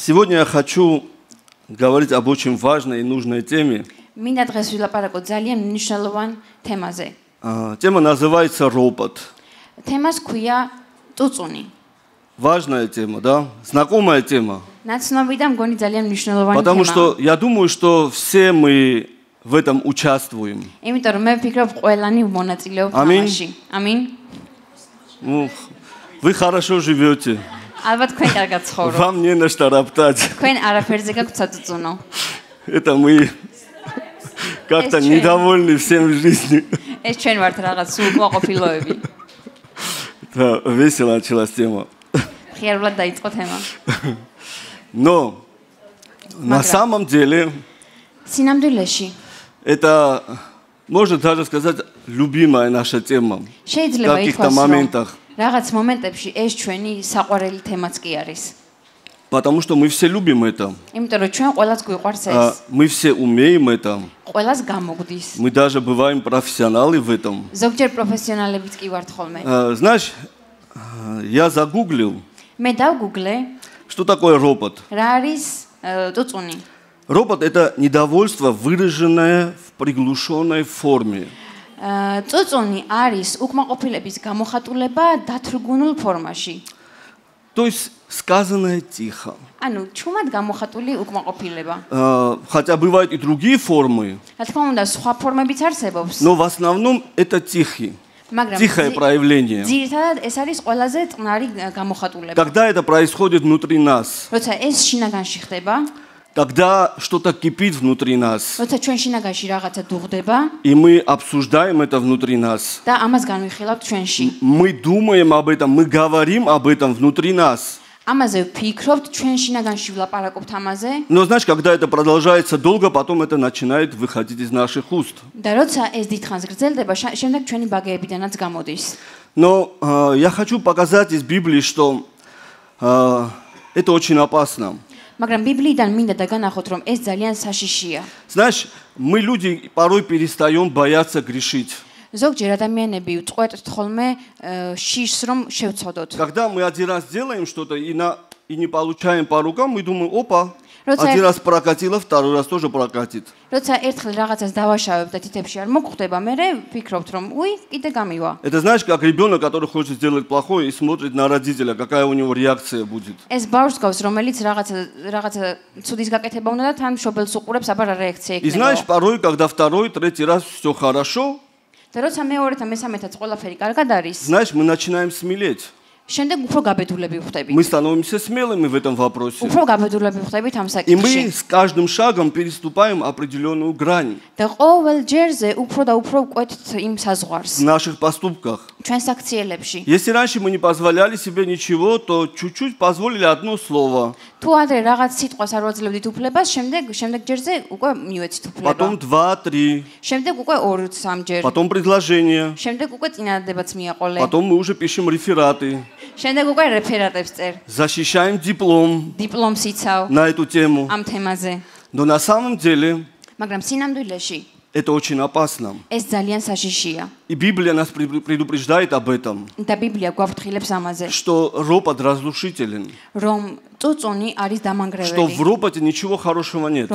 Сегодня я хочу говорить об очень важной и нужной теме. А, тема называется «Робот». Важная тема, да? Знакомая тема. Потому что я думаю, что все мы в этом участвуем. Аминь. რომ ну, вы хорошо живете ალბათ თქვენ კარგად ცხოვრობთ. Вам не на что роптать. თქვენ არაფერზე გაქვთ საწუწუნო. Это мы как-то недовольны всем в жизни. ეს ჩვენ ვართ რაღაც უკმაყოფილოები. Да, весело началась тема. ხიარულად დაიწყო тема. Но на самом деле სინამდვილეში это можно даже сказать любимая наша тема в каких-то моментах რაღაც მომენტებში ეს ჩვენი საყვარელი თემაც კი არის. Потому что мы все любим это. А, мы все умеем это. Мы даже бываем профессионалы в этом. А, знаешь, а, я загуглил, что такое робот? ропот. Э, робот – это недовольство, выраженное в приглушенной форме. წუწუნი არის უკმაყოფილების გამოხატულება დათრგუნულ ფორმაში. То есть сказанное тихо. Ано, чумат გამოხატული უკმაყოფილება. А, хотя бывают и другие формы. А так он да სხვა ფორმებიც არსებობს. Но в основном это тихий. Тихое проявление. Ძირთადად ეს არის ყველაზე წნარი э, გამოხატულება. Когда это происходит внутри нас? როცა ეს შინაგანში ხდება? Когда что-то кипит внутри нас, и мы обсуждаем это внутри нас, мы думаем об этом, мы говорим об этом внутри нас. Но знаешь, когда это продолжается долго, потом это начинает выходить из наших уст. Но э, я хочу показать из Библии, что э, это очень опасно მაგრამ ბიბლიიდან მინდა დაგანახოთ, რომ ეს ძალიან საშიშია. Знаешь, мы люди порой перестаем бояться грешить. Когда мы один раз делаем что-то и на и не получаем по рукам, мы думаем: "Опа, როცა один раз прокатило, второй раз тоже прокатит. როცა ერთხელ რაღაცას დავაშავებ და თითებში არ მოგხვდება, მე ვფიქრობთ რომ უი, კიდე გამივა. Это знаешь, как ребёнок, который хочет сделать плохое и смотрит на родителя, какая у него реакция будет. ეს ბავშვს, რომელიც რაღაცა რაღაცა чудის გაკეთება უნდა და თან მშობელს უყურებს, აბა რა რეაქცია იქნება. И знаешь, порой, когда второй, третий раз всё хорошо. და როცა მეორე და მესამე თაც ყველაფერი კარგად არის. Знаешь, мы начинаем смелеть. შემდეგ უფრო გაბედულები ვხდებით. Мы становимся смелыми в этом вопросе. უფრო габедულები ვხდებით ამ საკითხში. И мы с каждым шагом переступаем определенную грань. და ყოველ ჯერზე უფრო და უფრო ვკვეთთ იმ საზღვარს. В наших поступках. ჩვენს აქციელებში. Если раньше мы не позволяли себе ничего, то чуть-чуть позволили одно слово თუ ადრე რაღაც სიტყვას არ ვაძლევდით უფლებას, შემდეგ შემდეგ ჯერზე უკვე მივეცით უფლება. Потом 2-3. შემდეგ უკვე 2-3 ჯერ. Потом предложение. შემდეგ უკვე წინადადებაც მიაყოლე. Потом мы уже пишем рефераты. შემდეგ უკვე რეფერატებს წერ. Защищаем диплом. дипломს იცავ. На эту тему. ამ თემაზე. Но на самом деле მაგრამ სინამდვილეში Это очень опасно. ეს ძალიან საშიშია. И Библия нас предупреждает об этом. Да Библия გვაფრთხილებს ამაზე. Что ропот разрушителен. რომ что в ропоте ничего хорошего нет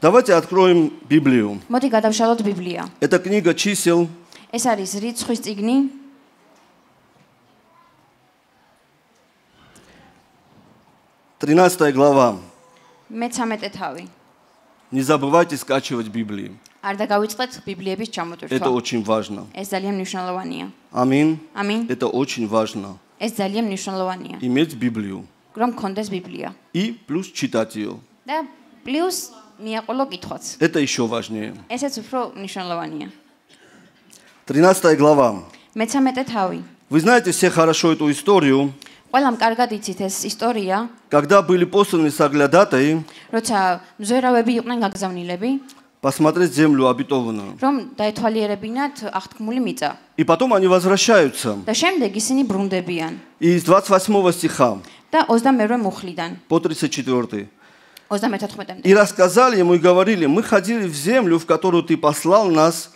Давайте откроем Библию Მოდი გადავշალოთ Библია Это книга чисел Тринадцатая глава. Не забывайте скачивать Библии. Это очень важно. Аминь. Амин. Это очень важно. ეს ძალიან მნიშვნელოვანია. Иметь Библию. რომ კონდეს ბიბლია. И плюс читать её. Да, плюс მიაყოლო კითხვაც. Это ещё важнее. ესეც უფრო მნიშვნელოვანია. 13-ая глава. მეცამეტე თავი. Вы знаете все хорошо эту историю? ყველამ კარგად იცით ეს ისტორია. Когда были посланы соглядатаи? როცა მზერავები იყვნენ გაგზავნილები. посмотреть землю обетованную. Э, и потом они возвращаются. И из 28 стиха по 34. И рассказали ему и говорили, мы ходили в землю, в которую ты послал нас,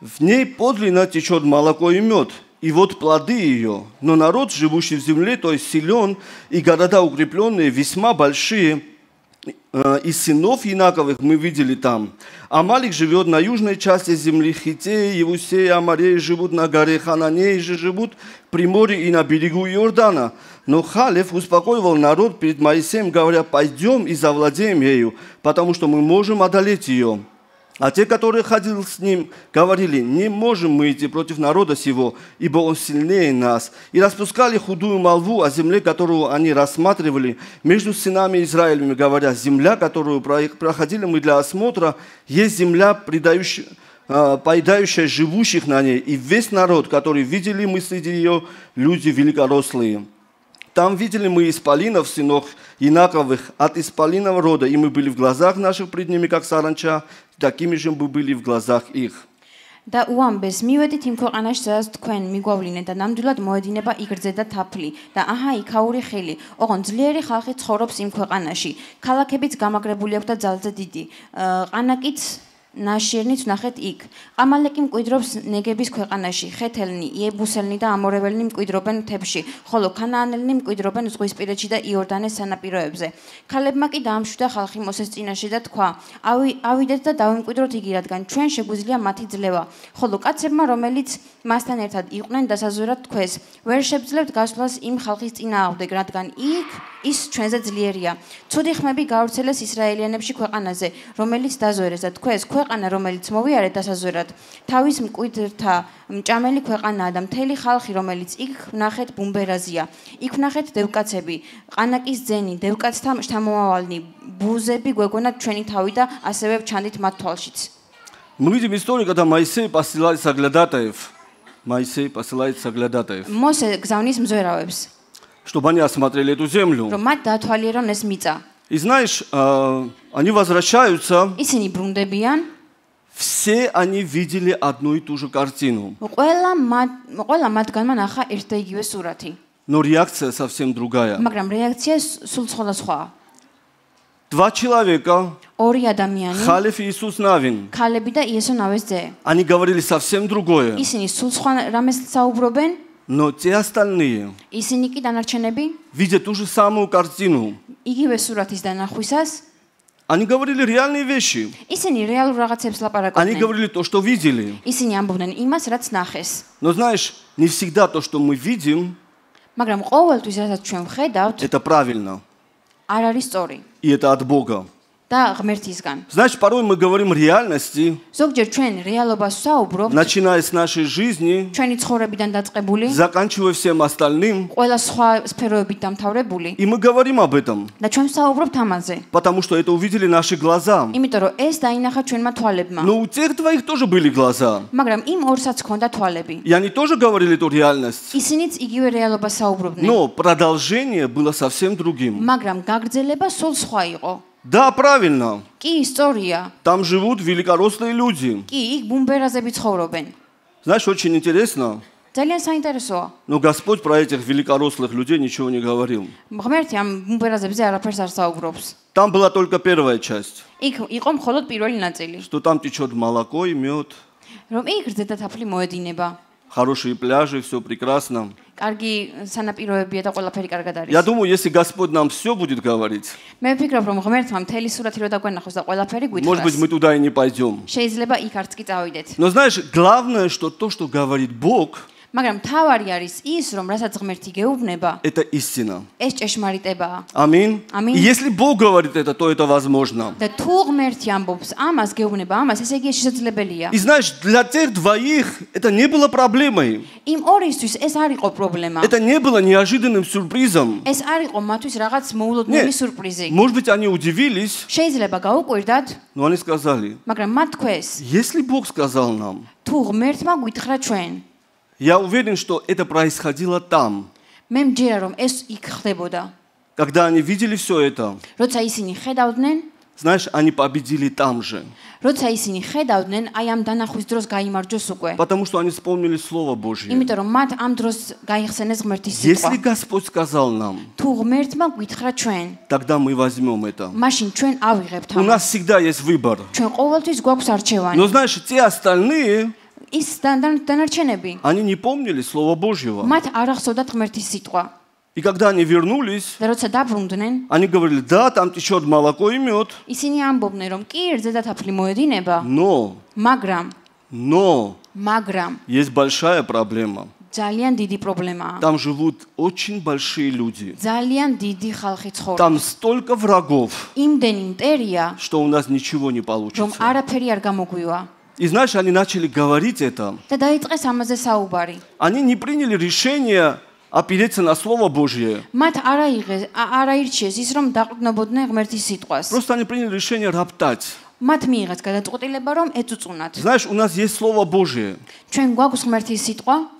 в ней подлинно течет молоко и мед, и вот плоды ее. Но народ, живущий в земле, то есть силен, и города укрепленные, весьма большие – Э, и сынов Инаковых мы видели там. Амалик живет на южной части земли Хитеи, Евусеи, Амарей живут на горе Хананеи же живут при море и на берегу Иордана. Но Халев успокоивал народ перед Моисеем, говоря, пойдем и завладеем ею, потому что мы можем одолеть ее. А те, которые ходили с ним, говорили, не можем мы идти против народа сего, ибо он сильнее нас. И распускали худую молву о земле, которую они рассматривали между сынами Израилевыми, говоря, земля, которую проходили мы для осмотра, есть земля, предающая а, поедающая живущих на ней, и весь народ, который видели мы среди ее, люди великорослые. Там видели мы исполинов, сынов инаковых атиспалинова рода и мы были в глазах наших пред ними как саранча такими же мы были в глазах их და უამბეს მივედით იმ ქვეყანაში სადაც თქვენ მიგვავლინეთ და ნამდვილად მოედინება იგრძე და თაფლი და აჰა იქაური ხელი ოღონ ძლიერი ხალხი ცხოვრობს იმ ქვეყანაში ქალაქებიც გამაგრებული აქვს და ძალზე დიდი ყანაკიც ნაშირნიც ნახეთ იქ. ამალეკი მკვიდრობს ნეგების ქვეყანაში, ხეთელნი, იებუსელნი და ამორეველნი მკვიდრობენ თებში, ხოლო ქანაანელნი მკვიდრობენ ზღვისპირეთში და იორდანეს სანაპიროებზე. ქალებმა კი დაამშვიდა ხალხი მოსეს წინაშე და თქვა: "ავი, ავიდეთ და დავიმკვიდროთ იგი, რადგან ჩვენ შეგვიძლია მათი ძლევა, ხოლო კაცებმა, რომელიც მასთან ერთად იყვნენ, დასაზურად თქვეს: "ვერ შეძლებთ გასვლას იმ ხალხის წინააღმდეგ, რადგან იქ" ის ჩვენზე ძლიერია. ცუდი ხმები გავრცელეს ისრაელიანებში ქვეყანაზე, რომელიც დაზვერეს და თქვეს, ქვეყანა რომელიც მოვიარეთ დასაზვერად, თავის მკვიდრთა მჭამელი ქვეყანაა და მთელი ხალხი, რომელიც იქ ვნახეთ ბუმბერაზია. იქ ვნახეთ დევკაცები, ყანაკის ძენი, დევკაცთა შთამომავალნი, ბუზები გვეგონათ ჩვენი თავი და ასევე ჩანდით მათ თვალშიც. Многие историка там Майсей посылает Сагледатаев. Майсей посылает Сагледатаев. Мосе გზავნის მზვერავებს. чтобы они осмотрели эту землю. И знаешь, э, они возвращаются. Все они видели одну и ту же картину. Но реакция совсем другая. Два человека, Халиф и Иисус Навин, они говорили совсем другое. Но те остальные ისინი კი დანარჩენები видят ту же самую картину. იგივე სურათის დანახვისას Они говорили реальные вещи. ისინი რეალურ რაღაცებს Они ლაპარაკობდნენ. говорили то, что видели. ისინი ამბობდნენ იმას, რაც ნახეს. Но знаешь, не всегда то, что мы видим, მაგრამ ყოველთვის, რასაც ჩვენ ვხედავთ, это правильно. არ არის სწორი. И это от Бога და ღმერთისგან. Значит, порой мы говорим реальности. ზოგჯერ ჩვენ რეალობას საუბრობთ. Начиная с нашей жизни. ჩვენი ცხოვრებიდან დაწყებული. Заканчивая всем остальным. ყველა სხვა სფეროებით დამთავრებული. И мы говорим об этом. და ჩვენ საუბრობთ ამაზე. Потому что это увидели наши глаза. იმიტომ რომ ეს დაინახა ჩვენმა თვალებმა. Но у тех двоих тоже были глаза. მაგრამ იმ ორსაც ჰქონდა თვალები. И они тоже говорили эту реальность. ისინიც იგივე რეალობას საუბრობდნენ. Но продолжение было совсем другим. მაგრამ გაგრძელება სულ სხვა იყო. Да, правильно. Ки история. Там живут великорослые люди. Ки их бумберазебит хоробен. Знаешь, очень интересно. ძალიან საინტერესოა. Но Господь про этих великорослых людей ничего не говорил. ღმერთი ამ ბუმბერაზებზე არაფერს არ საუბრობს. Там была только первая часть. იქ იყო холод პირველი ნაწილი. Что там течет молоко и мед. Ром, их где-то იქ ზედათაფლი მოედინება хорошие пляжи, все прекрасно. კარგი სანაპიროებია და ყველაფერი კარგად არის. Я думаю, если Господь нам все будет говорить. მე ვფიქრობ, რომ ღმერთმა მთელი სურათი რო დაგვენახოს და ყველაფერი გვითხრას. Может быть, мы туда и не пойдем. შეიძლება იქ არც კი წავიდეთ. Но знаешь, главное, что то, что говорит Бог, მაგრამ თავარი არის ის, რომ რასაც ღმერთი გეუბნება, это истина. ეს ჭეშმარიტებაა. Амин. Амин. Если Бог говорит это, то это возможно. და თუ ღმერთი ამბობს ამას გეუბნება ამას, ესე იგი შესაძლებელია. И знаешь, для тех двоих это не было проблемой. იმ ორისთვის ეს არ იყო პრობლემა. Это не было неожиданным сюрпризом. ეს არ იყო მათთვის რაღაც მოულოდნელი სიურპრიზი. Может быть, они удивились. შეიძლება გაუკვირდათ. Но они сказали. მაგრამ მათ თქვეს. Если Бог сказал нам. თუ ღმერთმა გითხრა ჩვენ. Я уверен, что это происходило там. მე მჯერა რომ ეს იქ ხდებოდა. Когда они видели все это, როცა ისინი ხედავდნენ, знаешь, они победили там же. როცა ისინი ხედავდნენ, აი ამ დანახვის დროს გამოიმარჯოს უკვე. Потому что они вспомнили слово Божье. იმიტომ რომ მათ ამ დროს გაიხსენეს ღმერთის სიტყვა. Если Господь сказал нам, თუ ღმერთმა გითხრა ჩვენ, тогда мы возьмем это. მაშინ ჩვენ ავიღებთ ამ. У нас всегда есть выбор. ჩვენ ყოველთვის გვაქვს არჩევანი. Но знаешь, те остальные они не помнили Слова Божьего. И когда они вернулись, они говорили, да, там течет молоко и мед. Но, но есть большая проблема. Там живут очень большие люди. Там столько врагов, что у нас ничего не получится. И знаешь, они начали говорить это. Они не приняли решение опереться на Слово Божье. Просто они приняли решение роптать. მათ მიიღეს გადაწყვეტილება, რომ ეწუწუნათ. Знаешь, у нас есть слово Божие. ჩვენ გვაქვს ღმერთის სიტყვა.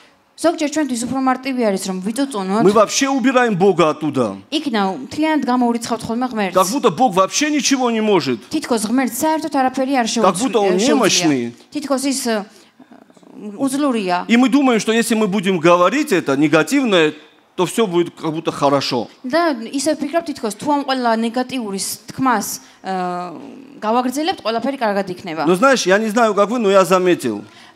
ზოგჯერ ჩვენთვის უფრო მარტივი არის რომ ვიწუწუნოთ. Мы вообще убираем Бога оттуда. იქნებ მთლიანად გამოურიცხავთ ხოლმე ღმერთს. Как будто Бог вообще ничего не может. თითქოს ღმერთს საერთოდ არაფერი არ შეუძლია. Как будто он немощный. თითქოს ის უძლურია. И мы думаем, что если мы будем говорить это негативное, то все будет как будто хорошо. Да, ისე ვფიქრობ თითქოს თუ ამ ყველა ნეგატიურის თქმას გავაგრძელებთ, ყველაფერი კარგად იქნება. Но знаешь, я не знаю, как вы, но я заметил.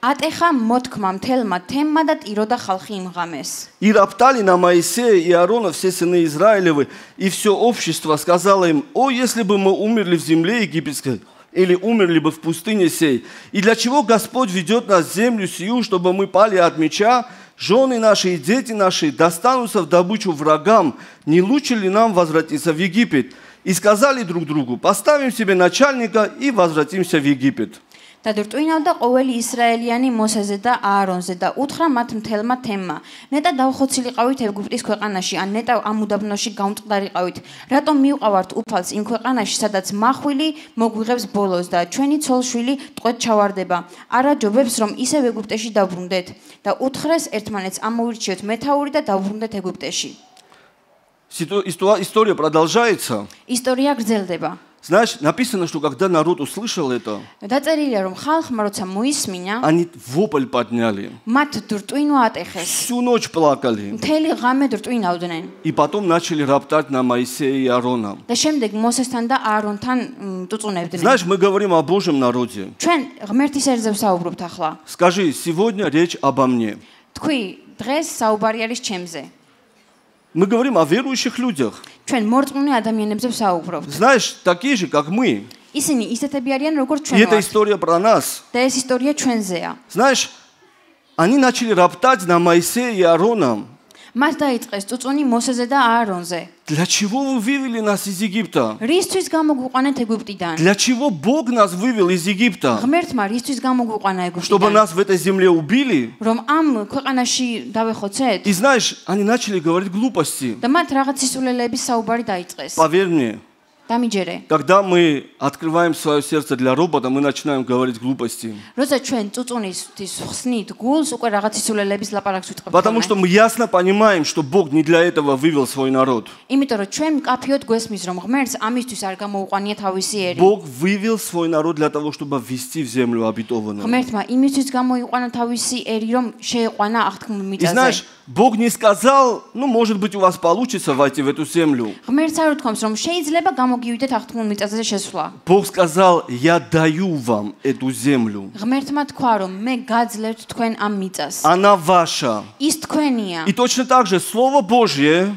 ატეხა მოთქმა მთელმა თემმა და ტიროდა ხალხი იმღამეს. И роптали на Моисея и Аарона все сыны Израилевы, и все общество сказало им, о, если бы мы умерли в земле египетской, или умерли бы в пустыне сей. И для чего Господь ведет нас в землю сию, чтобы мы пали от меча, жены наши и дети наши достанутся в добычу врагам, не лучше ли нам возвратиться в Египет? И сказали друг другу, поставим себе начальника и возвратимся в Египет. და დრტვინავდა ყოველი ისრაელიანი მოსეზე და აარონზე და უთხრა მათ მთელმა თემმა ნეტა დაახოცილიყავით ეგვიპტის ქვეყანაში ან ნეტა ამ უდაბნოში გამწყდარიყავით რატომ მიყვართ უფალს იმ ქვეყანაში სადაც მახვილი მოგვიღებს ბოლოს და ჩვენი ცოლშვილი ტყვე ჩავარდება არა ჯობებს რომ ისევ ეგვიპტეში დაბრუნდეთ და უთხრეს ერთმანეთს ამოვირჩიოთ მეთაური და დაბრუნდეთ ეგვიპტეში ისტორია პროდолжается ისტორია გრძელდება Знаешь, написано, что когда народ услышал это, они вопль подняли. Всю ночь плакали. И потом начали роптать на Моисея и Аарона. Знаешь, мы говорим о Божьем народе. Скажи, сегодня речь обо мне. Мы говорим о верующих людях. Знаешь, такие же, как мы. И эта история про нас. Знаешь, они начали роптать на Моисея и Аарона. მას დაიწყეს წუწუნი მოსეზე და აარონზე. Для чего вы вывели нас из Египта? Ристვის გამოგვიყვანეთ ეგვიპტიდან. Для чего Бог нас вывел из Египта? ღმერთმა ристვის გამოგვიყვანა ეგვიპტიდან. Чтобы нас в этой земле убили? რომ ამ ქვეყანაში დავეხოცეთ? Ты знаешь, они начали говорить глупости. Да мат რაღაც ისულელების საუბარი დაიწყეს. Поверни. Когда мы открываем свое сердце для робота, мы начинаем говорить глупости. Потому что мы ясно понимаем, что Бог не для этого вывел свой народ. Бог вывел свой народ для того, чтобы ввести в землю обетованную. И знаешь, Бог не сказал, ну, может быть, у вас получится войти в эту землю მოგივიდეთ აღთქმულ მიწაზე შესვლა. Бог сказал: "Я даю вам эту землю". ღმერთმა თქვა, რომ მე გაძლევთ თქვენ ამ მიწას. Она ваша. ის თქვენია. И точно так же слово Божье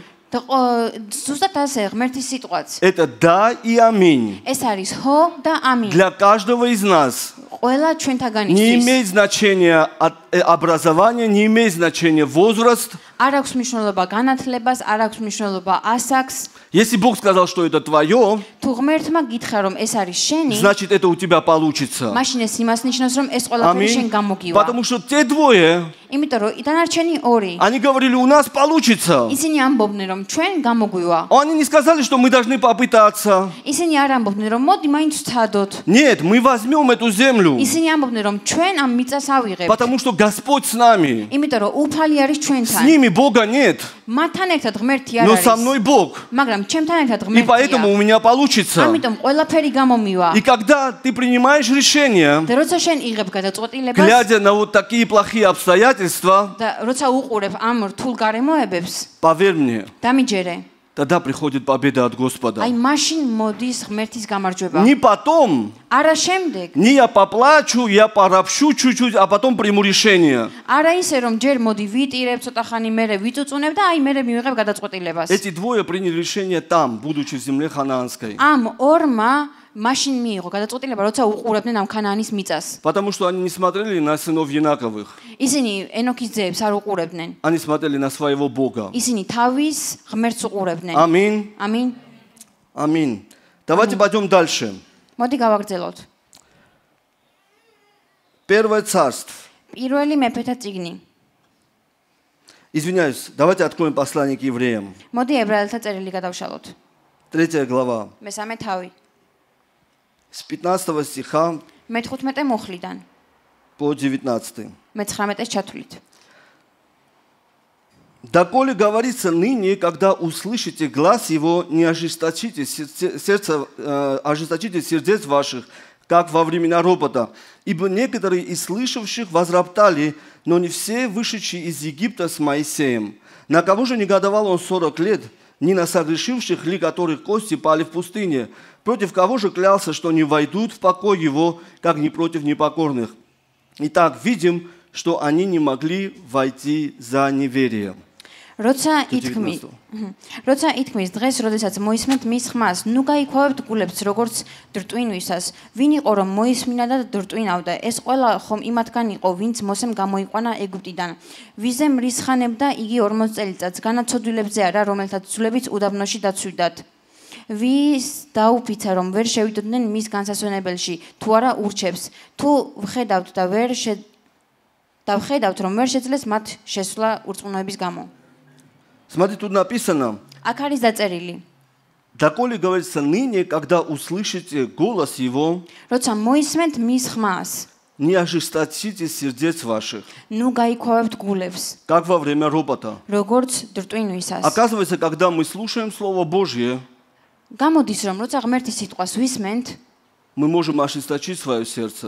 ზუსტად ასე ღმერთის სიტყვაც. Это да и аминь. ეს არის ჰო და ამინ. Для каждого из нас. ყველა ჩვენთაგანისთვის. Не имеет значения образование, не имеет значения возраст. არ აქვს მნიშვნელობა განათლებას, არ აქვს მნიშვნელობა ასაკს. Если Бог сказал, что это твое, значит, это у тебя получится. Аминь. Потому что те двое, они говорили, у нас получится. Они не сказали, что мы должны попытаться. Нет, мы возьмем эту землю. Потому что Господь с нами. С ними Бога нет. Но со мной Бог ჩემთან ერთად ღმერთია. И поэтому у меня получится. ამიტომ ყველაფერი გამომივა. И когда ты принимаешь решение, და როცა შენ იღებ გადაწყვეტილებას, глядя на вот такие плохие обстоятельства, და როცა უყურებ ამ რთულ გარემოებებს, поверь мне. დამიჯერე тогда приходит победа от Господа. Не потом. Не я поплачу, я поропщу чуть-чуть, а потом приму решение. Эти двое приняли решение там, будучи в земле ханаанской. машин მიიღო გადაწყვეტილება როცა უყურებდნენ ამ ქანაანის მიწას. Потому что они не смотрели на сынов Енаковых. ისინი ენოქის ძეებს არ უყურებდნენ. Они смотрели на своего Бога. ისინი თავის ღმერთს უყურებდნენ. Амин. Амин. Амин. Давайте пойдём дальше. Моди გავაგრძელოთ. Первое царство. Первый мефета цигни. Извиняюсь, давайте откроем послание к евреям. Моди ебрейელთა წერილი გადავშალოთ. 3 глава. მე 3 თავი. с 15 стиха по 19. მე 19 Доколе говорится ныне, когда услышите глаз его, не ожесточите, сердце, э, ожесточите сердец ваших, как во времена Робота, Ибо некоторые из слышавших возроптали, но не все вышедшие из Египта с Моисеем. На кого же негодовал он сорок лет – ни на согрешивших ли, которых кости пали в пустыне. Против кого же клялся, что не войдут в покой его, как не против непокорных? Итак, видим, что они не могли войти за неверием. როცა ითქმის როცა ითქმის დღეს როდესაც მოისმენთ მის ხმას ნუ გაიქოვებთ გულებს როგორც დრტვინვისას ვინ იყო რომ მოისმინა და დრტვინავდა ეს ყველა ხომ იმათგან იყო ვინც მოსემ გამოიყვანა ეგვიპტიდან ვიზე მრისხანებდა იგი 40 წელიწადს განაცოდვილებზე არა რომელთაც ძვლებიც უდაბნოში დაცვიდათ ვის დაუფიცა რომ ვერ შევიდოდნენ მის განსასვენებელში თუ არა ურჩებს თუ ხედავთ და ვერ შე და ვხედავთ რომ ვერ შეძლეს მათ შესვლა ურწმუნოების გამო. Смотри, тут написано. აქ а Доколе говорится ныне, когда услышите голос его, не ожесточите сердец ваших. Ну, как во время робота. Оказывается, когда мы слушаем слово Божье, мы можем ожесточить свое сердце.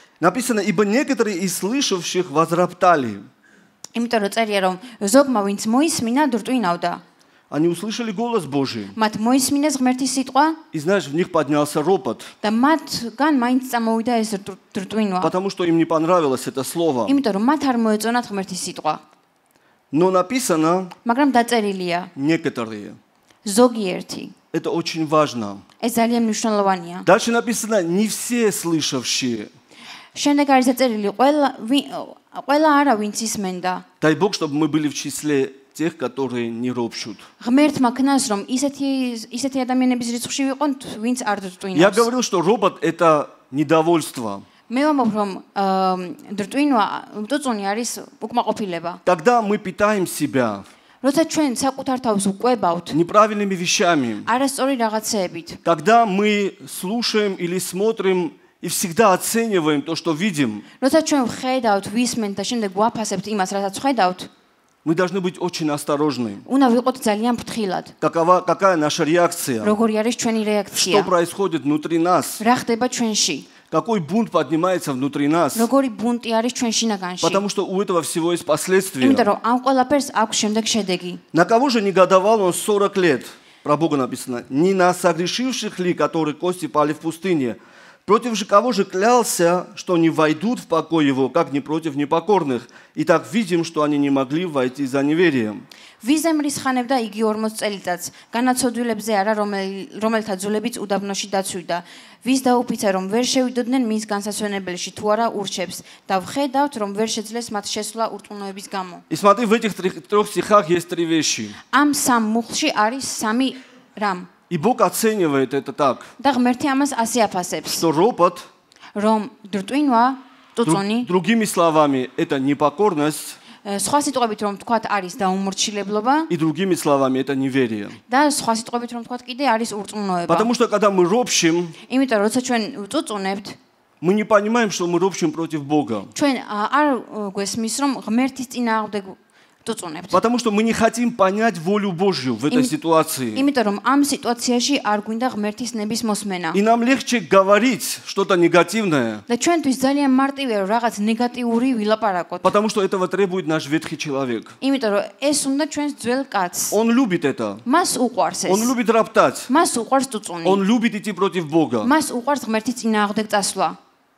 Написано, ибо некоторые из слышавших возроптали. იმიტომ რომ წერია რომ ზოგმა ვინც მოისმინა დურტვინავდა. Они услышали голос Божий. მათ მოისმინეს ღმერთის სიტყვა. И знаешь, в них поднялся ропот. და მათგან მაინც წამოვიდა ეს დურტვინვა. Потому что им не понравилось это слово. იმიტომ რომ მათ არ მოეწონათ ღმერთის სიტყვა. Но написано მაგრამ დაწერილია некоторые. ზოგიერთი. Это очень важно. ეს ძალიან მნიშვნელოვანია. Дальше написано не все слышавшие შემდეგ არის დაწერილი ყველა ყველა არა ვინც ისმენდა. Дай Бог, чтобы мы были в числе тех, которые не ропщут. ღმერთმა ქნას რომ ისეთი ისეთი ადამიანების რიცხვში ვიყოთ, ვინც არ დწვინავს. Я говорил, что робот это недовольство. მე ვამბობ რომ დწვინვა, დწუნი არის უკმაყოფილება. Тогда мы питаем себя როცა ჩვენ საკუთარ თავს უკვებავთ неправильными вещами. არასწორი რაღაცეებით. Тогда мы слушаем или смотрим и всегда оцениваем то, что видим. Мы должны быть очень осторожны. Какова, какая наша реакция? Что происходит внутри нас? Какой бунт поднимается внутри нас? Потому что у этого всего есть последствия. На кого же негодовал он 40 лет? Про Бога написано. Не на согрешивших ли, которые кости пали в пустыне, против же кого же клялся, что не войдут в покой его, как не против непокорных. И так видим, что они не могли войти за неверием. ვიზემ რისხანებდა იგი 40 წელიწადს განაცოდვილებზე არა რომელთა ძულებიც უდაბნოში დაცვიდა ვის დაუფიცა რომ ვერ შევიდოდნენ მის განსასვენებელში თუ არა ურჩებს და ვხედავთ რომ ვერ შეძლეს მათ შესვლა ურწმუნოების გამო ისმატი ვეჭი ტროხ სიხახ ეს ტრივეში ამ სამ მუხში არის სამი რამ И Бог оценивает это так. Да, ღმერთიამას ასე აფასებს. Что ропот რომ დრტვინვა წუწუნი. Другими словами, это непокорность. სხვა სიტყვებით რომ თქვათ არის დაუმორჩილებლობა. И другими словами, это неверие. და სხვა სიტყვებით რომ თქვათ კიდე არის ურწმუნოება. Потому что когда мы ропщим, იმიტომ რომ როცა ჩვენ წუწუნებთ Мы не понимаем, что мы ропщим против Бога. ჩვენ არ გვესმის რომ ღმერთის წინააღმდეგ Потому что мы не хотим понять волю Божью в этой ситуации. И нам легче говорить что-то негативное. Потому что этого требует наш ветхий человек. Он любит это. Он любит роптать. Он любит идти против Бога.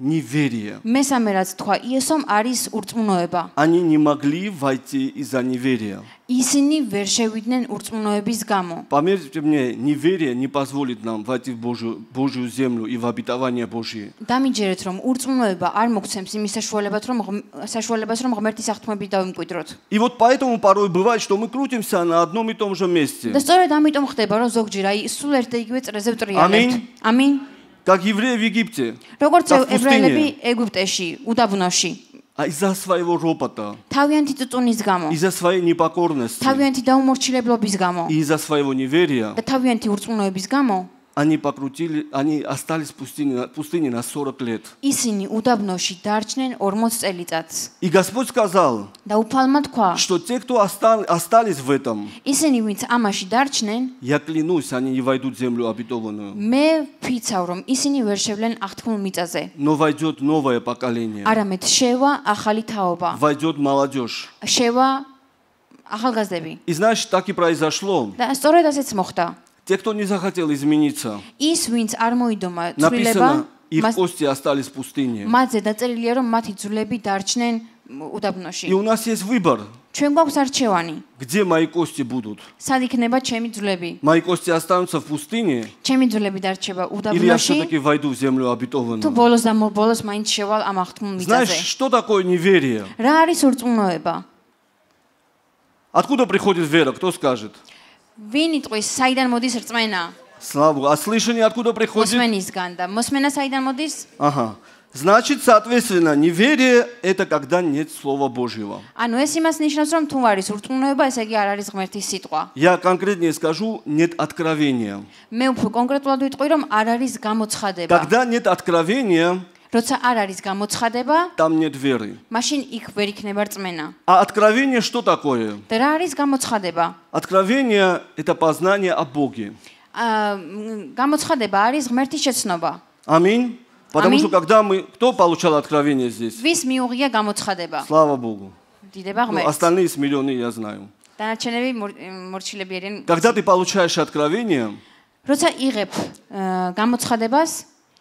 не верия. Месаме рад тква Иесом არის ურწმუნოება. Они не могли войти из-за неверия. Исини ვერ შევიდნენ ურწმუნოების გამო. Помните мне, неверие не позволит нам войти в Божью Божью землю и в обитание Божие. Дамиჯერეთ რომ ურწმუნოება არ მოგცემს იმის საშუალებას რომ საშუალებას რომ ღმერთი საქმეები დავიმკვიდროთ. И вот поэтому порой бывает, что мы крутимся на одном и том же месте. Да, სწორედ ამიტომ ხდება რომ ზოგჯერ აი სულ ერთ და იგივე წრეზე ვтряალებთ. Аминь. Аминь. как евреи в Египте. როგორც ებრაელები ეგვიპტეში, უდაბნოში. აი ზასვაილო რობოტა. თავიანთი წუწუნის გამო. იზასვაი ნიპაკორნეს. თავიანთი დაუმორჩილებლობის გამო. იზასვაილო ნივერია. და თავიანთი ურწმუნოების გამო. они покрутили, они остались в пустыне, пустыне на 40 лет. И Господь сказал, что те, кто остались в этом, я клянусь, они не войдут в землю обетованную. Но войдет новое поколение. Войдет молодежь. И знаешь, так и произошло. Те, кто не захотел измениться. ის ვინც არ მოიდომა ცვლილება, их кости остались в пустыне. მათზე დაწერილია რომ მათი ძვლები И у нас есть выбор. ჩვენ გვაქვს არჩევანი. Где мои кости будут? სად იქნება ჩემი Мои кости останутся в пустыне? ჩემი ძვლები დარჩება Или я все-таки войду в землю обетованную? თუ ბოლოს და ბოლოს მაინც Знаешь, что такое неверие? რა არის Откуда приходит вера? Кто скажет? ვინიტყვის საიდან მოდის რწმენა? Слава Богу. А слышали откуда приходит? Мосменисган, да. Мосмена сайдан модис? Ага. Значит, соответственно, неверие – это когда нет Слова Божьего. А ну если мы с Я конкретнее скажу, нет откровения. Мы Когда нет откровения, Роца არ არის Там нет веры. Машин их ვერ იქნება რწმენა. А откровение что такое? და რა Откровение это познание о Боге. А, გამოცხადება არის ღმერთის შეცნობა. Аминь. Потому что когда мы кто получал откровение здесь? ვის მიუღია გამოცხადება? Слава Богу. დიდება ну, Остальные с миллионы я знаю. Э, когда ты получаешь откровение? როცა იღებ э, გამოცხადებას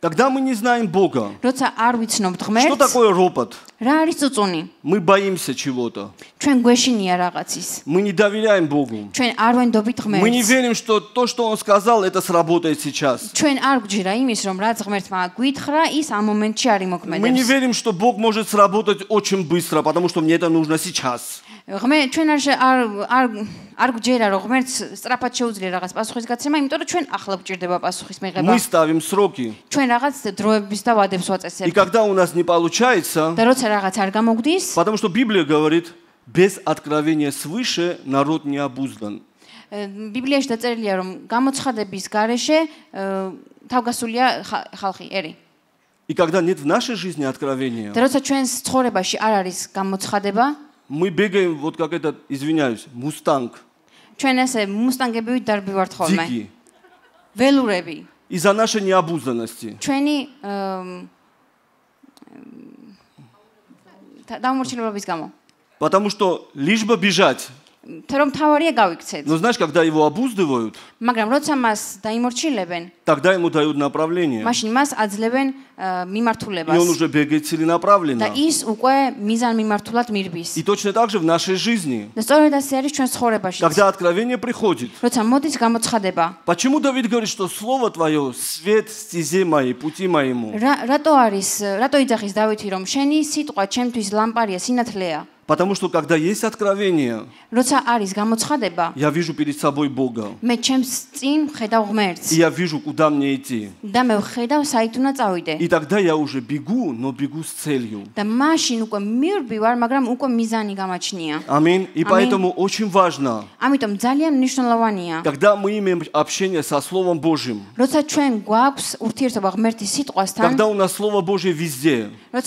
Когда мы не знаем Бога, что такое ропот? Мы боимся чего-то. Мы не доверяем Богу. Мы не верим, что то, что Он сказал, это сработает сейчас. Мы не верим, что Бог может сработать очень быстро, потому что мне это нужно сейчас. ღმე ჩვენ არ არ არ გჯერა რომ ღმერთს სწრაფად შეუძლია რაღაც პასუხის გაცემა, იმიტომ რომ ჩვენ ახლა გვჭირდება პასუხის მიღება. მისტავი მსროგი. ჩვენ რაღაც დროების და ვადებს ვაწესებთ. И когда у нас не получается? Да როცა რაღაც არ გამოგდის? Потому что Библия говорит: без откровения свыше народ не обуздан. ბიბლიაში დაწერილია რომ გამოცხადების გარეშე э, თავგასულია ხალხი, ერი. И когда нет в нашей жизни откровения? Да როცა ჩვენს ცხოვრებაში არ არის გამოცხადება? Мы бегаем, вот как этот, извиняюсь, мустанг. ჩვენ ესე მუსტანგები ვიდარბივართ ხოლმე. ძიგი. ველურები. Из-за нашей необузданности. ჩვენი დამორჩილობების გამო. Потому что лишь бы бежать. რომ თავარია გავიქცეთ. Ну, знаешь, когда его обуздывают. მაგრამ როცა მას დაიმორჩილებენ. Тогда ему дают направление. მაშინ მას აძლევენ э, მიმართულებას. И он уже бегает цели направленно. და ის უკვე მიზან მიმართულად მიрბის. И точно так же в нашей жизни. Да стоит это сериал ჩვენ ცხოვრებაში. Когда откровение приходит. როცა მოდის გამოცხადება. Почему Давид говорит, что слово твоё свет стези моей, пути моему? Рато არის, э, рато იძახის დავითი, რომ შენი სიტყვა ჩემთვის ლამპარია, სინათლეა. Потому что когда есть откровение, я вижу перед собой Бога. И я вижу, куда мне идти. И тогда я уже бегу, но бегу с целью. Аминь. И поэтому очень важно, когда мы имеем общение со Словом Божьим, когда у нас Слово Божье везде, и в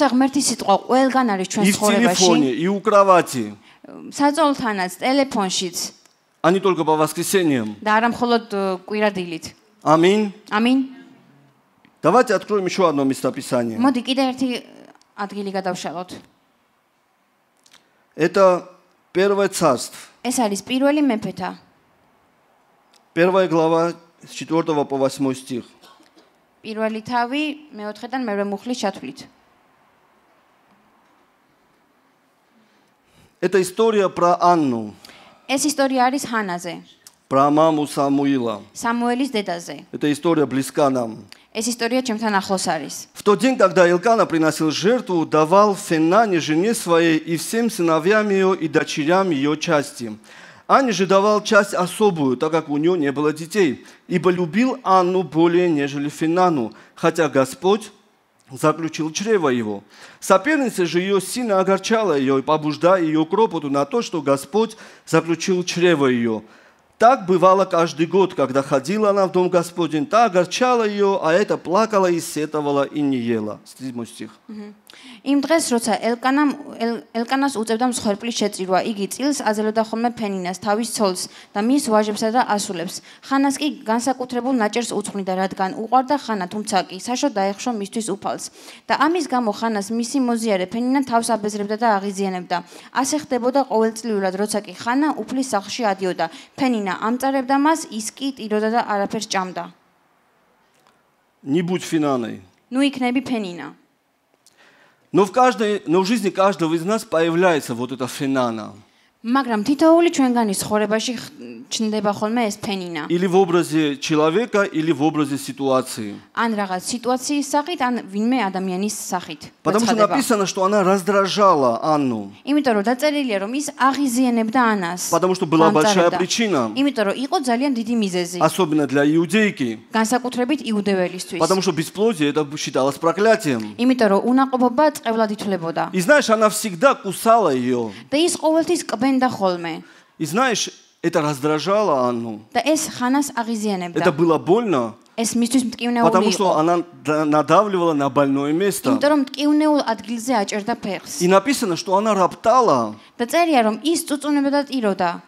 телефоне, и у кровати. საწოლთანაც ტელეფონშიც. А не только по воскресеньям. Да, а мхолод куирадилит. Амин. Амин. Давайте откроем ещё одно местописание. Моди, კიდე ერთი ადგილი გადავშალოთ. Это первое царство. Ეს არის პირველი მეფეთა. Первая глава с 4 по 8 стих. პირველი თავი მე-4-დან მე-5 მუხლის ჩათვლით. Это история про Анну. Эс история Арис Ханазе. Про маму Самуила. Самуэлис Дедазе. Это история близка нам. Эс история чем-то нахлосарис. В тот день, когда Илкана приносил жертву, давал Фенане жене своей и всем сыновьям ее и дочерям ее части. Ане же давал часть особую, так как у нее не было детей, ибо любил Анну более, нежели Финану, хотя Господь заключил чрево его. Соперница же ее сильно огорчала ее, и побуждая ее к ропоту на то, что Господь заключил чрево ее. Так бывало каждый год, когда ходила она в дом Господень, та огорчала ее, а это плакала и сетовала и не ела. Седьмой стих. Угу. იმ დღეს როცა ელკანამ ელკანას უწევდა მსხვერპლის შეწირვა, იგი წილს აძლევდა ხოლმე ფენინას თავის ცოლს და მის ვაჟებსა და ასულებს. ხანას კი განსაკუთრებულ ნაჭერს უცხმნიდა, რადგან უყვარდა ხანა, თუმცა კი საშო დაეხშო მისთვის უფალს. და ამის გამო ხანას მისი მოზიარე ფენინა თავს აბეზრებდა და აღიზიანებდა. ასე ხდებოდა ყოველწლიურად, როცა კი ხანა უფლის სახლში ადიოდა. ფენინა ამწარებდა მას, ის კი ტიროდა და არაფერს ჭამდა. Не будь финаной. Ну и кнеби Пенина. Но в, каждой, но в жизни каждого из нас появляется вот эта финана – მაგრამ თითოეული ჩვენგანის ცხოვრებაში ჩნდება ხოლმე ეს ფენინა. Или в образе человека, или в образе ситуации. ან რაღაც სიტუაციის სახით, ან ვინმე ადამიანის სახით. Потому что написано, что она раздражала Анну. იმიტომ რომ დაწერილია, რომ ის აღიზიანებდა ანას. Потому что была большая причина. იმიტომ რომ იყო ძალიან დიდი მიზეზი. Особенно для иудейки. განსაკუთრებით იუდეველისთვის. Потому что бесплодие это считалось проклятием. იმიტომ რომ უნაყოფობა წევლად ითვლებოდა. И знаешь, она всегда кусала её. Да ის ყოველთვის კბ venda holme. И знаешь, это раздражало Анну. Это было больно. Потому что она надавливала на больное место. И написано, что она роптала.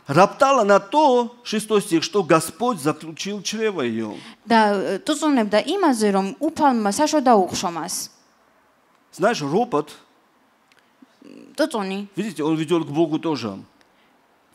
Роптала на то, 6 стих, что Господь заключил чрево ее. Э, знаешь, ропот, видите, он ведет к Богу тоже.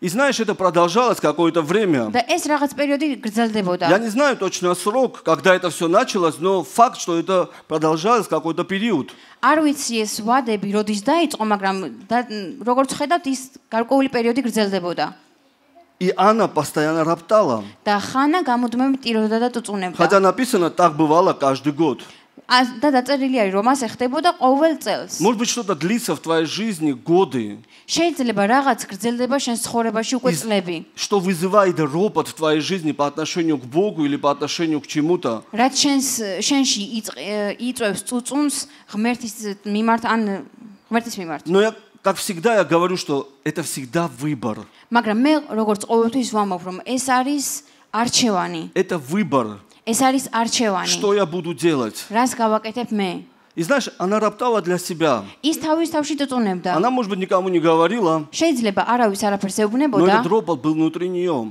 И знаешь, это продолжалось какое-то время. Я не знаю точно срок, когда это все началось, но факт, что это продолжалось какой-то период. არ ვიცი ეს ვადები როდის დაიწყო, მაგრამ როგორც ხედავთ, ის გარკვეული პერიოდი გრძელდებოდა. И Анна постоянно роптала. Да, Хана гамудмем тиродада Хотя написано, так бывало каждый год. А, да, да, царили რომას ეხდებოდა ყოველ წელს. Может быть, что-то длится в твоей жизни годы. შეიძლება რაღაც გრძელდება შენ ცხოვრებაში უკვე წლები. Что вызывает ропот в твоей жизни по отношению к Богу или по отношению к чему-то? რაც შენს შენში იწვევს წუწუნს ღმერთის მიმართ ან ღმერთის მიმართ. Но я как всегда я говорю, что это всегда выбор. მაგრამ მე როგორც ყოველთვის ვამბობ, რომ ეს არის არჩევანი. Это выбор. Что я буду делать? რას გავაკეთებ მე? И знаешь, она роптала для себя. Она, может быть, никому не говорила. Но этот ропот был внутри нее.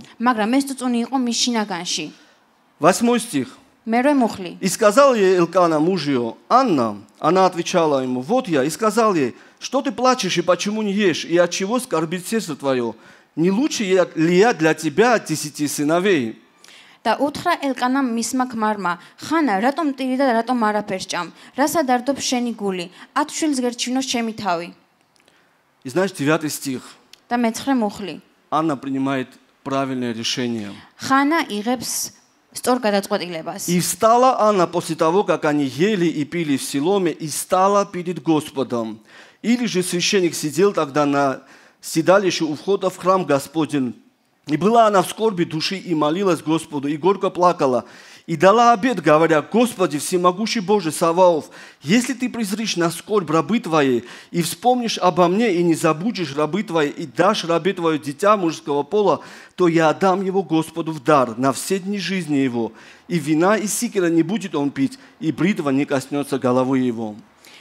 Восьмой стих. И сказал ей Элкана, муж Анна, она отвечала ему, вот я, и сказал ей, что ты плачешь и почему не ешь, и от чего скорбит сердце твое? Не лучше ли я для тебя от десяти сыновей? და უთხრა ელკანამ მისმა ქმარმა: "ხანა, რატომ ტირი და რატომ არაფერს ჭამ? რასა დარდობ შენი გული? ათ შვილს გერჩინო შემი თავი." И знаешь, девятый стих. Да მეცხრე მუხლი. Анна принимает правильное решение. Хана იღებს სწორ გადაწყვეტილებას. И стала Анна после того, как они ели и пили в Силоме, и стала перед Господом. Или же священник сидел тогда на седалище у входа в храм Господень. И была она в скорби души и молилась Господу, и горько плакала, и дала обед, говоря, «Господи, всемогущий Боже Саваоф, если ты презришь на скорбь рабы твоей, и вспомнишь обо мне, и не забудешь рабы твоей, и дашь рабе твою дитя мужского пола, то я отдам его Господу в дар на все дни жизни его, и вина и сикера не будет он пить, и бритва не коснется головы его».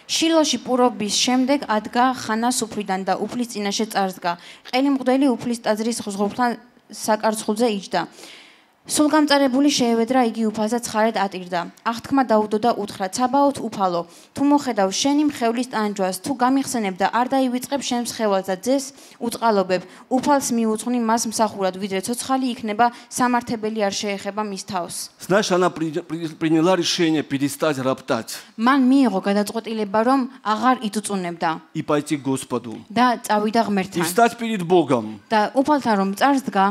შილოში პურობის შემდეგ ადგა ხანას უფლიდან და უფლის წინაშე წარსდგა. ყელი მღვდელი უფლის ტაძრის ზღურთან საკარცხულზე იჯდა. სულგამწარებული შეევედრა იგი უფალსა ცხარედ ატირდა აღთქმა დაუდო და უთხრა ცაბაოთ უფალო თუ მოხედავ შენი მხევლის ტანჯვას თუ გამიხსენებ და არ დაივიწყებ შენს ხევალსა ძეს უწყალობებ უფალს მიუძღვნი მას მსახურად ვიდრე ცოცხალი იქნება სამართებელი არ შეეხება მის თავს სნაშანა приняла решение перестать раптать მან მიიღო გადაწყვეტილება რომ აღარ იწუნებდა и пойти к господу და წავიდა ღმერთთან и стать перед богом და უფალთან რომ წარსდგა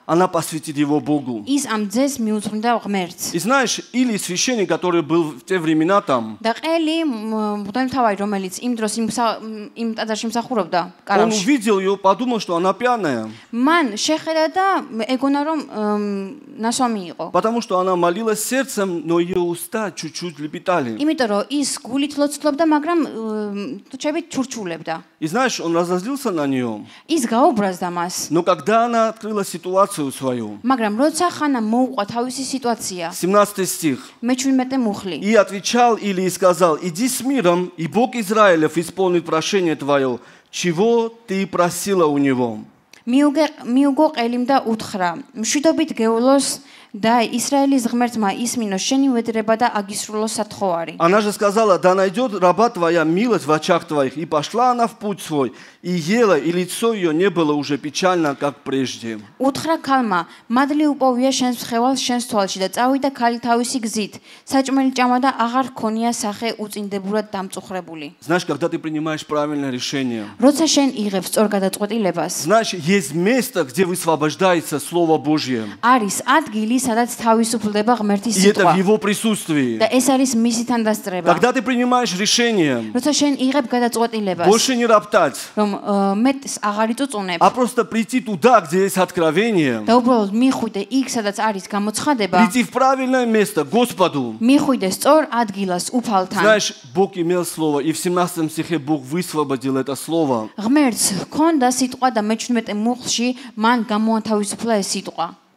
она посвятит его Богу. И знаешь, или священник, который был в те времена там, он увидел ее, подумал, что она пьяная. Потому что она молилась сердцем, но ее уста чуть-чуть лепетали. И знаешь, он разозлился на нее. Но когда она открыла ситуацию, ситуацию свою. მაგრამ როცა ხანამ მოუყვა თავისი 17 стих. И отвечал Илий и сказал: Иди с миром, и Бог Израилев исполнит прошение твое, чего ты просила у него. მიუგო ყელიმ და უთხრა: მშვიდობით და ისრაელის ღმერთმა ისმინო შენი უედრება და აგისრულო სათხოვარი. Она же сказала: "Да найдёт раба твоя милость в очах твоих" и пошла она в путь свой. И ела, и лицо её не было уже печально, как прежде. Утра калма, мадли уповия შენს ხევალს, შენს თვალში და წავიდა ქალი თავისი გზით. საჭმელი ჭამა და აღარ ქონია სახე უწინდებურად დამწუხრებული. Знаешь, когда ты принимаешь правильное решение. როცა შენ იღებს სწორ გადაწყვეტილებას. Знаешь, есть место, где высвобождается слово Божье. არის ადგილი სადაც თავისუფლდება ღმერთის სიტყვა. И это в его присутствии. Да ეს არის მისი თანდასწრება. Когда ты принимаешь решение. როცა შენ იღებ გადაწყვეტილებას. Больше не роптать. რომ მეტს აღარ იწუწუნებ. А просто прийти туда, где есть откровение. Да უბრალოდ მიხვიდე იქ, სადაც არის გამოცხადება. Прийти в правильное место, Господу. მიხვიდე სწორ ადგილას, უფალთან. Знаешь, Бог имел слово, и в 17 стихе Бог высвободил это слово. ღმერთს ჰქონდა სიტყვა და მე-17 მუხლში მან გამოათავისუფლა ეს სიტყვა.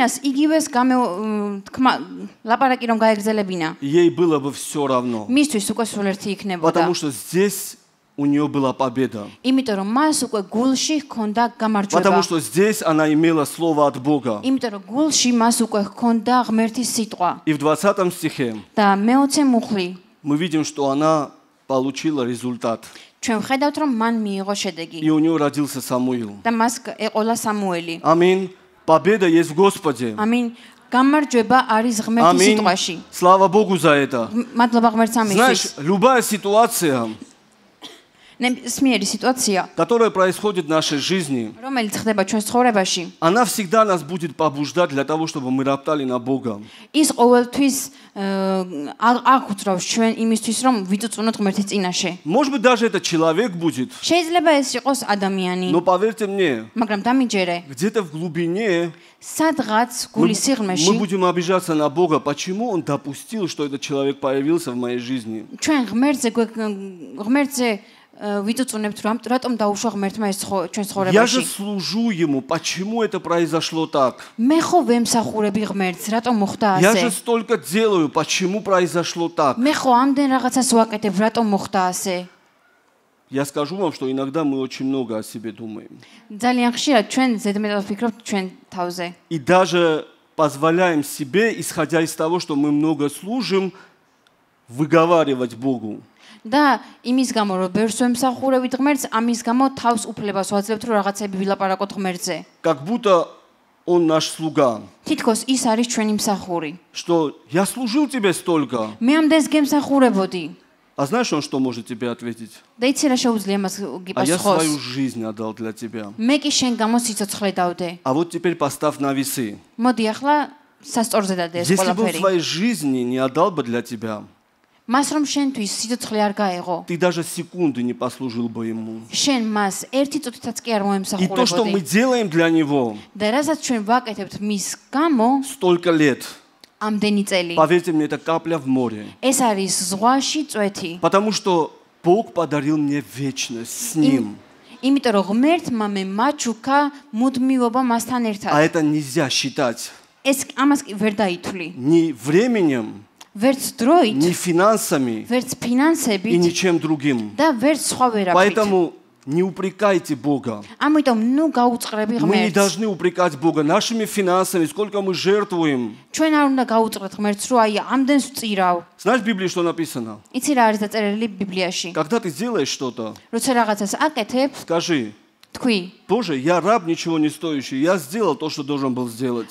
ķīnas იგივეს ლაპარაკი რომ გაეგზელებინა. Ей было бы все равно. მისთვის უკვე их не было. Потому что здесь у нее была победа. Потому что здесь она имела слово от Бога. И в 20 стихе мы видим, что она получила результат. ჩვენ ვხედავთ, რომ მან მიიღო И у нее родился Самуил. და მას ეყოლა სამუელი. Аминь. Победа есть в Господе. Аминь. გამარჯვება არის ღმერთის სიტყვაში. სლავა ბოგუ ზაედა. მადლობა ღმერთს ამისთვის. Знаешь, любая ситуация ситуация, которая происходит в нашей жизни, она всегда нас будет побуждать для того, чтобы мы роптали на Бога. Э, Может быть, даже это человек будет. Но поверьте мне, где-то в глубине мы, мы будем обижаться на Бога, почему Он допустил, что этот человек появился в моей жизни. Э, Я же служу ему. Почему это произошло так? А Я же столько делаю. Почему произошло так? А Я скажу вам, что иногда мы очень много о себе думаем. А И даже позволяем себе, исходя из того, что мы много служим, выговаривать Богу და იმის გამო რომ ბევრს ვემსახურებით ღმერთს, ამის გამო თავს უფლებას ვაძლევთ რომ რაღაცები ვილაპარაკოთ ღმერთზე. Как будто он наш слуга. თითქოს ის არის ჩვენი მსახური. Что я служил тебе столько. მე ამდენს გემსახურებოდი. А знаешь, он что может тебе ответить? Да и тира შეუძლია მას გიპასუხოს. А я свою жизнь отдал для тебя. მე კი შენ გამო სიცოცხლე დავდე. А вот теперь поставь на весы. მოდი ახლა სასწორზე დადე ეს ყველაფერი. Если бы в своей жизни не отдал бы для тебя მას რომ შენ თვის სიცოცხლე არ გაეღო. Ты даже секунды не послужил бы ему. შენ მას ერთი წუთითაც კი არ მოემსახურებოდი. И то, что мы делаем для него. და რასაც ჩვენ ვაკეთებთ მის გამო, столько лет. ამდენი წელი. Поверьте мне, это капля в море. ეს არის ზღვაში წვეთი. Потому что Бог подарил мне вечность с ним. იმიტომ რომ ღმერთმა მე მაჩუკა მუდმივობა მასთან ერთად. А это нельзя считать. ეს ამას ვერ დაითვლი. Не временем wird строить не финансами и ничем другим. Да, wird სხვა Поэтому не упрекайте Бога. а Мы там ну мы не должны упрекать Бога нашими финансами, сколько мы жертвуем. я Знаешь в Библии, что написано? Когда ты сделаешь что-то, скажи, Боже, я раб ничего не стоящий, я сделал то, что должен был сделать.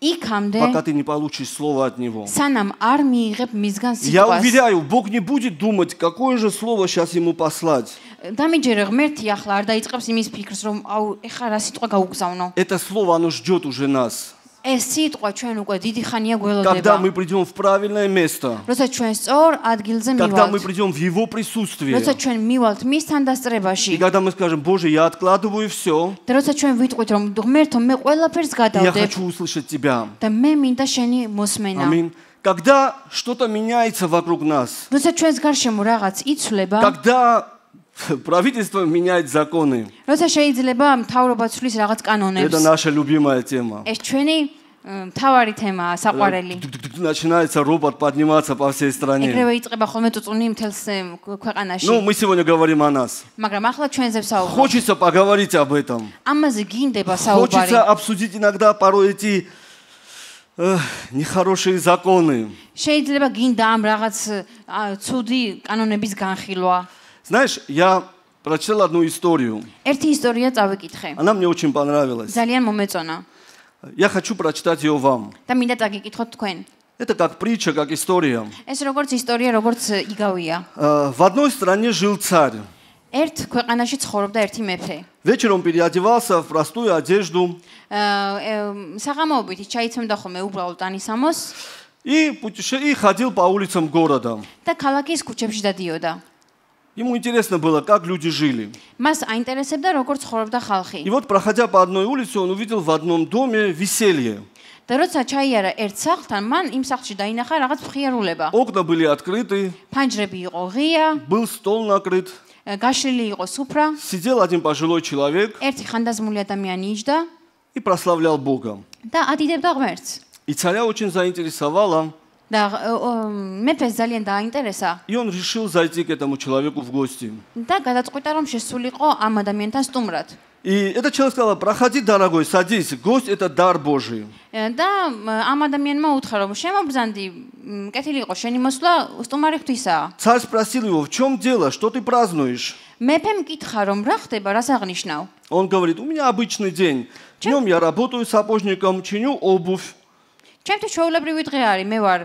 пока ты не получишь слово от него. Я уверяю, Бог не будет думать, какое же слово сейчас ему послать. Это слово оно ждет уже нас ეს სიტყვა ჩვენ უკვე დიდი ხანია გველოდება. Когда мы придём в правильное место. როცა ჩვენ სწორ ადგილზე მივალთ. Когда мы придём в его присутствие. როცა ჩვენ მივალთ მის თანდასწრებაში. И когда мы скажем: "Боже, я откладываю всё". და როცა ჩვენ ვიტყვით რომ ღმერთო მე ყველაფერს გადავდებ. Я хочу услышать тебя. და მე მინდა შენი მოსმენა. Аминь. Когда что-то меняется вокруг нас. როცა ჩვენს გარშემო რაღაც იცვლება. Когда правительство меняет законы. როცა შეიძლება მთავრობა ცვლის რაღაც კანონებს. Это наша любимая тема. ეს ჩვენი მთავარი თემაა, საყვარელი. начинается робот подниматься по всей стране. ეგრევე იწყება ხოლმე წუწუნი მთელს ქვეყანაში. Ну, мы сегодня говорим о нас. მაგრამ ახლა ჩვენზე ვსაუბრობთ. Хочется поговорить об этом. ამაზე გინდება საუბარი. Хочется обсудить иногда порой эти нехорошие законы. შეიძლება გინდა ამ რაღაც ცუდი კანონების განხილვა. Знаешь, я прочитал одну историю. Ერთი ისტორია წავიკითხე. Она мне очень понравилась. ძალიან მომეწონა. Я хочу прочитать ее вам. და მინდა დაგიკითხოთ თქვენ. Это как притча, как история. ეს როგორც ისტორია, როგორც იგავია. В одной стране жил царь. ერთ ქვეყანაში ცხოვრობდა ერთი მეფე. Вечером переодевался в простую одежду. საღამოობით ჩაიცემდა ხოლმე უბრალო ტანისამოს. И путеше и ходил по улицам города. და ქალაქის ქუჩებში დადიოდა. Ему интересно было, как люди жили. И вот, проходя по одной улице, он увидел в одном доме веселье. Окна были открыты. Был стол накрыт. Э, Сидел один пожилой человек. И прославлял Бога. И царя очень заинтересовало да, მეფეს ძალიან დაინტერესა. И он решил зайти к этому человеку в гости. და გადაწყვიტა რომ შესულიყო ამ ადამიანთან სტუმრად. И этот человек сказал: "Проходи, дорогой, садись. Гость это дар Божий". და ამ ადამიანმა უთხრა რომ შემობრძანდი, კეთილი იყო შენი მოსვლა სტუმარი ღვთისაა. Царь спросил его: "В чем дело? Что ты празднуешь?" მეფემ კითხა რომ რა ხდება, რას აღნიშნავ? Он говорит: "У меня обычный день. Днем я работаю сапожником, чиню обувь" ჩემთვის ჩვეულებრივი დღეა არის, მე ვარ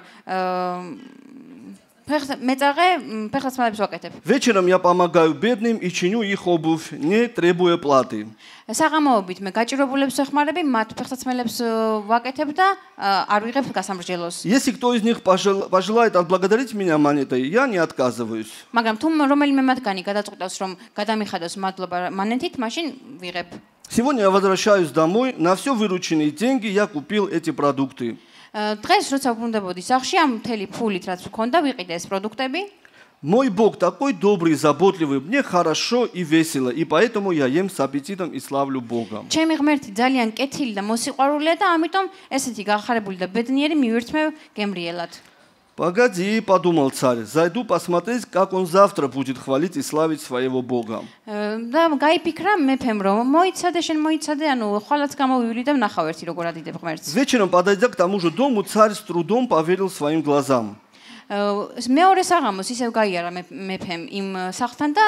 Вечером я помогаю бедным и чиню их обувь, не требуя платы. საღამოობით მე გაჭირებულებს ეხმარები, მათ ფეხსაცმელებს ვაკეთებ და არ ვიღებ გასამრჯელოს. Если кто из них пожелает отблагодарить меня монетой, я не отказываюсь. მაგრამ თუ რომელიმე მათგანი გადაწყვიტავს რომ გადამიხადოს მადლობა მონეტით, მაშინ ვიღებ. Сегодня я возвращаюсь домой, на все вырученные деньги я купил эти продукты. დღეს როცა ვბრუნდებოდი სახლში ამ მთელი ფულით რაც მქონდა ვიყიდე ეს პროდუქტები Мой бог такой добрый, заботливый, мне хорошо и весело, и поэтому я ем с аппетитом и славлю Бога. Чем я мерти ძალიან кетили და მოსიყვარულია და ამიტომ ესეთი გახარებული და ბედნიერი მივერთმევ გემრიელად. Погоди, подумал царь. Зайду посмотреть, как он завтра будет хвалить и славить своего Бога. Э, да, гайпикра мефем, ро, моицаде, шен моицаде, ану, хвалац გამოვივლი და ნახავ ერთი როგორ ადიდებ ღმერთს. Вечером подойдя к тому же дому, царь с трудом поверил своим глазам. Э, მეორე საღამოს ისევ გაიარა мефем იმ სახთან და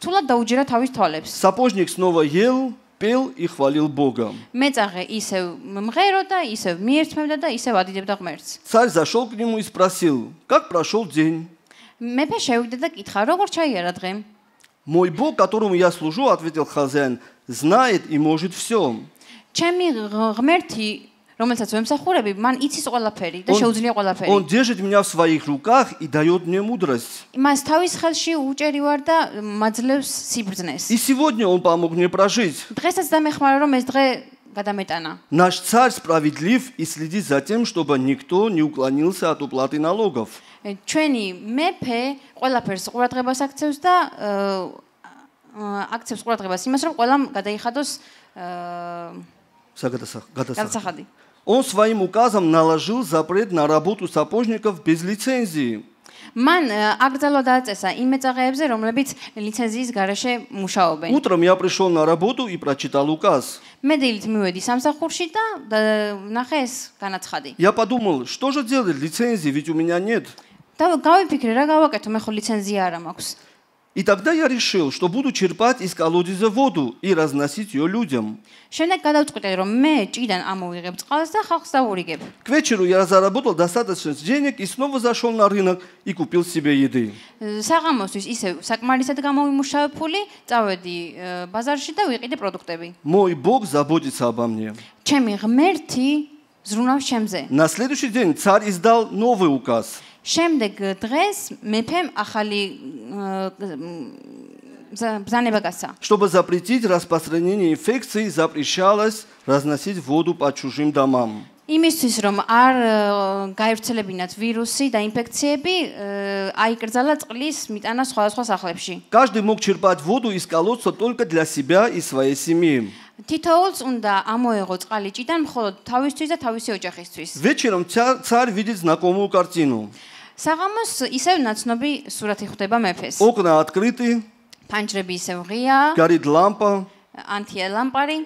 რთულად დაუჯერა თავის თვალებს. Сапожник снова ел, пел и хвалил Бога. Մեծաղը ისევ մմղերოდა, ისევ მიერთმევდა და ისევ ადიდებდა ღმერთს. Царь зашел к нему и спросил: "Как прошел день?" მეფე შევიდა და კითხა: "როგორ ჩაიარა დღე?" "Мой Бог, которому я служу," ответил хозяин, "знает и может все." ჩემი ღმერთი რომელსაც ვემსახურები, მან იცის ყველაფერი და შეუძლია ყველაფერი. Он держит меня в своих руках и даёт мне мудрость. იმას თავის ხელში უჭერივარ და მაძლევს სიბრძნეს. И сегодня он помог мне прожить. დღესაც დამეხმარა რომ ეს დღე გადამეტანა. Наш царь справедлив и следит за тем, чтобы никто не уклонился от уплаты налогов. ჩვენი მეფე ყველაფერს ყურადღებას აქცევს და აქცევს ყურადღებას იმას, რომ ყველამ გადაიხადოს აა საგადასახადი. Он своим указом наложил запрет на работу сапожников без лицензии. მან აკრძალა დააწესა იმ მეწაღეებზე, რომლებიც ლიცენზიის გარეშე მუშაობენ. Утром я пришёл на работу и прочитал указ. მე დილით მივედი სამსახურში და ნახე ეს განაცხადი. Я подумал, что же делать лицензии, ведь у меня нет. და გავიფიქრე რა გავაკეთო, მე ხო ლიცენზია არ მაქვს. И тогда я решил, что буду черпать из колодезя воду и разносить ее людям. К вечеру я заработал достаточно денег и снова зашел на рынок и купил себе еды. Э, Мой Бог заботится обо мне. На следующий день царь издал новый указ. შემდეგ დღეს მეფემ ახალი ბზანება გასა. Чтобы запретить распространение инфекции, запрещалось разносить воду по чужим домам. იმისთვის რომ არ გაერთელებინათ ვირუსი და ინფექციები, აიკრძალა წყლის მიტანა სხვადასხვა სახლებში. Каждый мог черпать воду из колодца только для себя и своей семьи. Титоулс უნდა ამოეღო წყალი ჭიდან მხოლოდ თავისთვის და თავისი ოჯახისთვის. Вечером царь видит знакомую картину. საღამოს ისევ ნაცნობი სურათი ხვდება მეფეს. ოქნა открыты. Панჯრები ისევ ღია. Горит лампа. Антия лампари.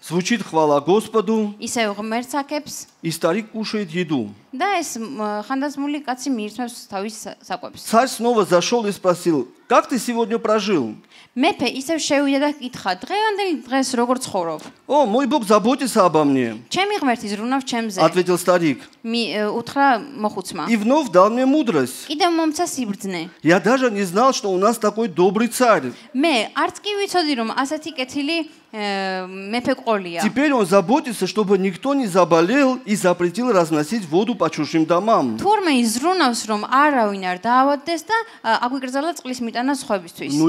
Звучит хвала Господу. ისევ ღმერთსაკებს. Истарик кушает еду. Да ეს ხანდაზმული კაცი მიირთმევს თავის საკვებს. Царь снова зашёл и спросил: "Как ты сегодня прожил?" მეფე ისევ შევიდა და ეკითხა დღევანდელი დღეს როგორ ცხოვრობ? ო, მოი ბოგზაბოტი საბამნი. ჩემი ღმერთი ზრუნავს ჩემზე. ответил старик. მი უთხრა მოხუცმა. ივნოვ дал мне мудрость. კიდევ მომცა სიბრძნე. я даже не знал, что у нас такой добрый царь. მე არც კი ვიცოდი რომ ასეთი კეთილი Э, Теперь он заботится, чтобы никто не заболел и запретил разносить воду по чужим домам. Ну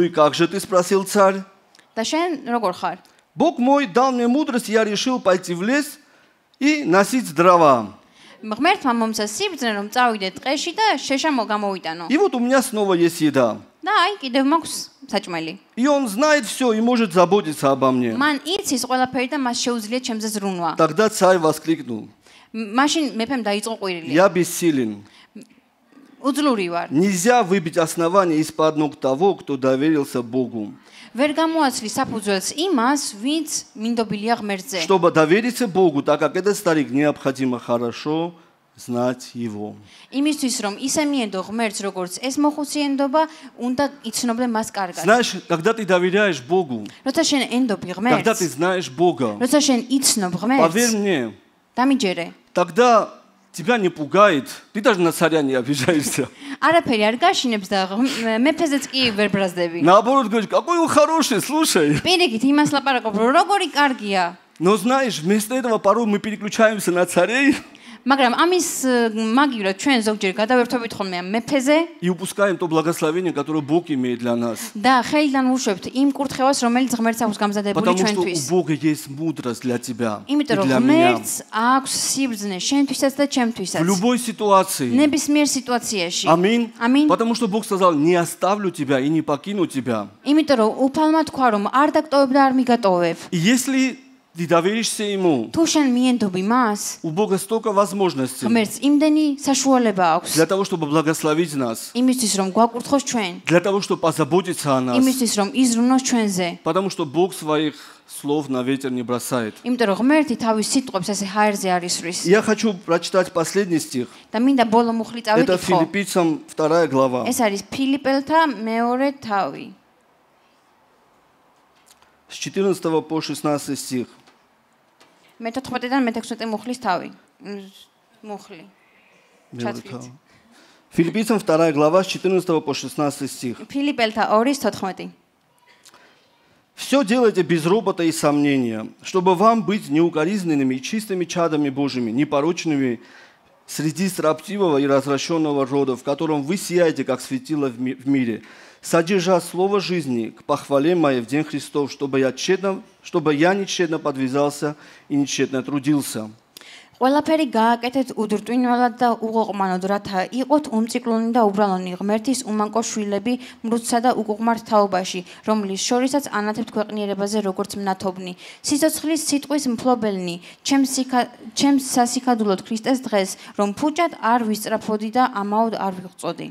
и как же ты спросил царь? Бог мой дал мне мудрость, я решил пойти в лес и носить дрова. ღმერთმა მომცა სიბრძნე რომ წავიდე ტყეში და შეშამო გამოვიტანო. И вот у меня снова есть еда. Да, и კიდევ მაქვს საჭმელი. И он знает все и может заботиться обо мне. მან იცის ყველაფერი და მას შეუძლია ჩემზე ზრუნვა. Тогда царь воскликнул. მაშინ მეფემ დაიწყო ყვირილი. Я бессилен. უძლური ვარ. Нельзя выбить основание из-под ног того, кто доверился Богу. ვერ გამოაცლი საფუძველს იმას, ვინც მინდობილია ღმერთზე. Чтобы довериться Богу, так как этот старик необходимо хорошо знать его. იმისთვის რომ ისე მიენდო ღმერთს როგორც ეს მოხუციენდობა, უნდა იცნობდე მას კარგად. Знаешь, когда ты доверяешь Богу. როცა შენ ენდობი Когда ты знаешь Бога. როცა შენ იცნობ ღმერთს. Поверь мне. დამიჯერე. Тогда тебя не пугает. Ты даже на царя не обижаешься. არაფერი არ გაშინებს და მეფეზეც კი ვერ ბრაზდები. Наоборот, говоришь, какой он хороший, слушай. პირიქით იმას ლაპარაკობ, როგორი კარგია. Но знаешь, вместо этого порой мы переключаемся на царей მაგრამ ამის მაგივრად ჩვენ ზოგჯერ გადავერთვებით ხოლმე ამ მეფეზე. И упускаем то благословение, которое Бог имеет для нас. და ხეილდან ვუშვებთ იმ კურთხევას, რომელიც ღმერთს აქვს გამზადებული ჩვენთვის. Потому что у Бога есть мудрость для тебя. იმიტომ რომ ღმერთს აქვს სიბრძნე შენთვისაც და ჩემთვისაც. В любой ситуации. ნებისმიერ სიტუაციაში. Амин. Амин. Потому что Бог сказал: "Не оставлю тебя и не покину тебя". იმიტომ რომ უფალმა თქვა რომ არ დაგტოვებ და არ მიგატოვებ. Если ты доверишься ему. У Бога столько возможностей. Для того, чтобы благословить нас. Для того, чтобы позаботиться о нас. Потому что Бог своих слов на ветер не бросает. Я хочу прочитать последний стих. Это Филиппийцам вторая глава. С 14 по 16 стих მე-14-დან მე-16 მუხლის თავი. мухли. ჩათვლით. Филиппийцам 2 глава с 14 по 16 стих. Филиппельта 2:14. Все делайте без робота и сомнения, чтобы вам быть неукоризненными и чистыми чадами Божьими, непорочными среди строптивого и развращенного рода, в котором вы сияете, как светило в мире, содержа слово жизни к похвале моей в день Христов, чтобы я тщетно, чтобы я не тщетно подвязался и не тщетно трудился. ყველაფერი გააკეთეთ უდრტვინველად და უყოყმანოდ, რათა იყოთ უმციკლონი და უბრალონი ღმერთის უმანკო შვილები მრუცსა და უკუღმართ თაობაში, რომლის შორისაც ანათებთ ქვეყნიერებაზე როგორც მნათობნი. სიცოცხლის სიტყვის მფლობელნი, ჩემს ჩემს სასიქადულოდ ქრისტეს დღეს, რომ ფუჭად არ ვისწრაფოდი და ამაოდ არ ვიღწოდი.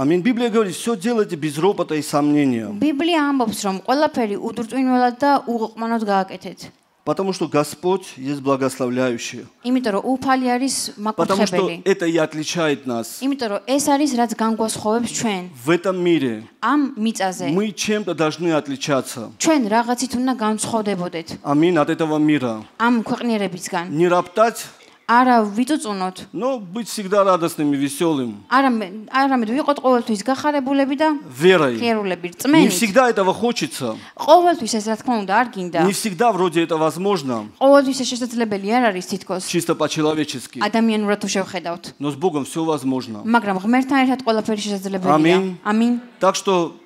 Амин. Библия говорит, все делайте без ропота и сомнения. Библия ამბობს, რომ ყველაფერი უდურწმენველად და უღყმანოდ გააკეთეთ. Потому что Господь есть благословляющий. იმიტომ რომ უფალი არის მაკუთხედელი. Потому что это и отличает нас. იმიტომ რომ ეს არის რაც განგვასხვავებს ჩვენ. В этом мире. ამ მიწაზე. Мы чем-то должны отличаться. ჩვენ რაღაცით უნდა განსხვავდებოდეთ. Амин от этого мира. ამ ქვეყნიერებისგან. Не роптать არა ვიწუწუნოთ. Ну, быть всегда радостным и веселым. არა არა მე ვიყოთ ყოველთვის გახარებულები და верой. ხერულები, წმენით. Не всегда этого хочется. ყოველთვის ეს რა თქმა უნდა არ გინდა. Не всегда вроде это возможно. ყოველთვის ეს შესაძლებელი არ არის თითქოს. Чисто по-человечески. ადამიანურად თუ შევხედავთ. Но с Богом все возможно. მაგრამ ღმერთთან ერთად ყველაფერი შესაძლებელია. ამინ. Так что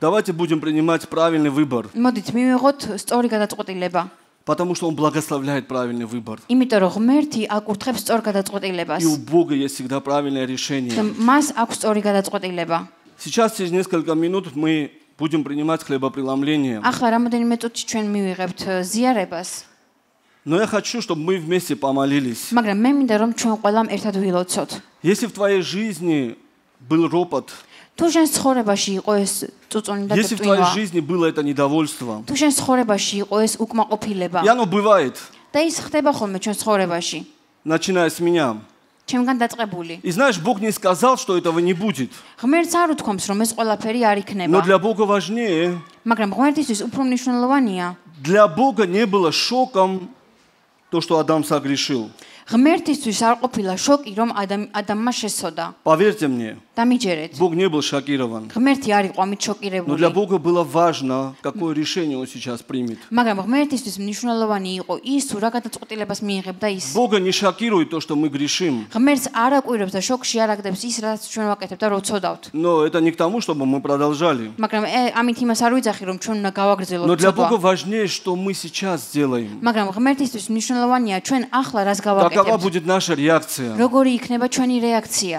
давайте будем принимать правильный выбор. მოდით მივიღოთ სწორი გადაწყვეტილება потому что он благословляет правильный выбор. იმიტომ რომ ღმერთი აკურთხებს სწორ გადაწყვეტილებას. И у Бога есть всегда правильное решение. მას აქვს სწორი გადაწყვეტილება. Сейчас через несколько минут мы будем принимать хлебопреломление. ახლა რამოდენიმე წუთში ჩვენ მივიღებთ ზიარებას. Но я хочу, чтобы мы вместе помолились. მაგრამ მე მინდა რომ ჩვენ ყველამ ერთად ვილოცოთ. Если в твоей жизни был ропот, თუ შენს ცხოვრებაში იყო ეს წუწუნი და Если в твоей жизни было это недовольство. თუ შენს ცხოვრებაში იყო ეს უკმაყოფილება. И оно бывает. და ის ხდება ხოლმე ჩვენ ცხოვრებაში. Начиная с меня. ჩემგან დაწყებული. И знаешь, Бог не сказал, что этого не будет. ღმერთს არ უთქვამს, რომ ეს ყველაფერი არ იქნება. Но для Бога важнее. მაგრამ ღმერთისთვის უფრო მნიშვნელოვანია. Для Бога не было шоком то, что Адам согрешил. ღმერთისთვის არ ყოფილა შოკი, რომ ადამ ადამიანმა შესოდა. Поверьте мне დამიჯერეთ. Бог не был шокирован. ღმერთი არ იყო ამით შოკირებული. Но для Бога было важно, какое решение он сейчас примет. მაგრამ ღმერთისთვის მნიშვნელოვანი იყო ის, თუ რა გადაწყვეტილებას მიიღებდა ის. Бога не шокирует то, что мы грешим. ღმერთს არ აკუირებს და შოკში არ აგდებს ის, რაც ჩვენ ვაკეთებთ და როცოდავთ. Но это не к тому, чтобы мы продолжали. მაგრამ ამით იმას არ ვიძახი, რომ ჩვენ უნდა გავაგრძელოთ. Но для Бога важнее, что мы сейчас делаем. მაგრამ ღმერთისთვის მნიშვნელოვანია ჩვენ ახლა რას გავაკეთებთ. Какова будет наша реакция? როგორი იქნება ჩვენი რეაქცია?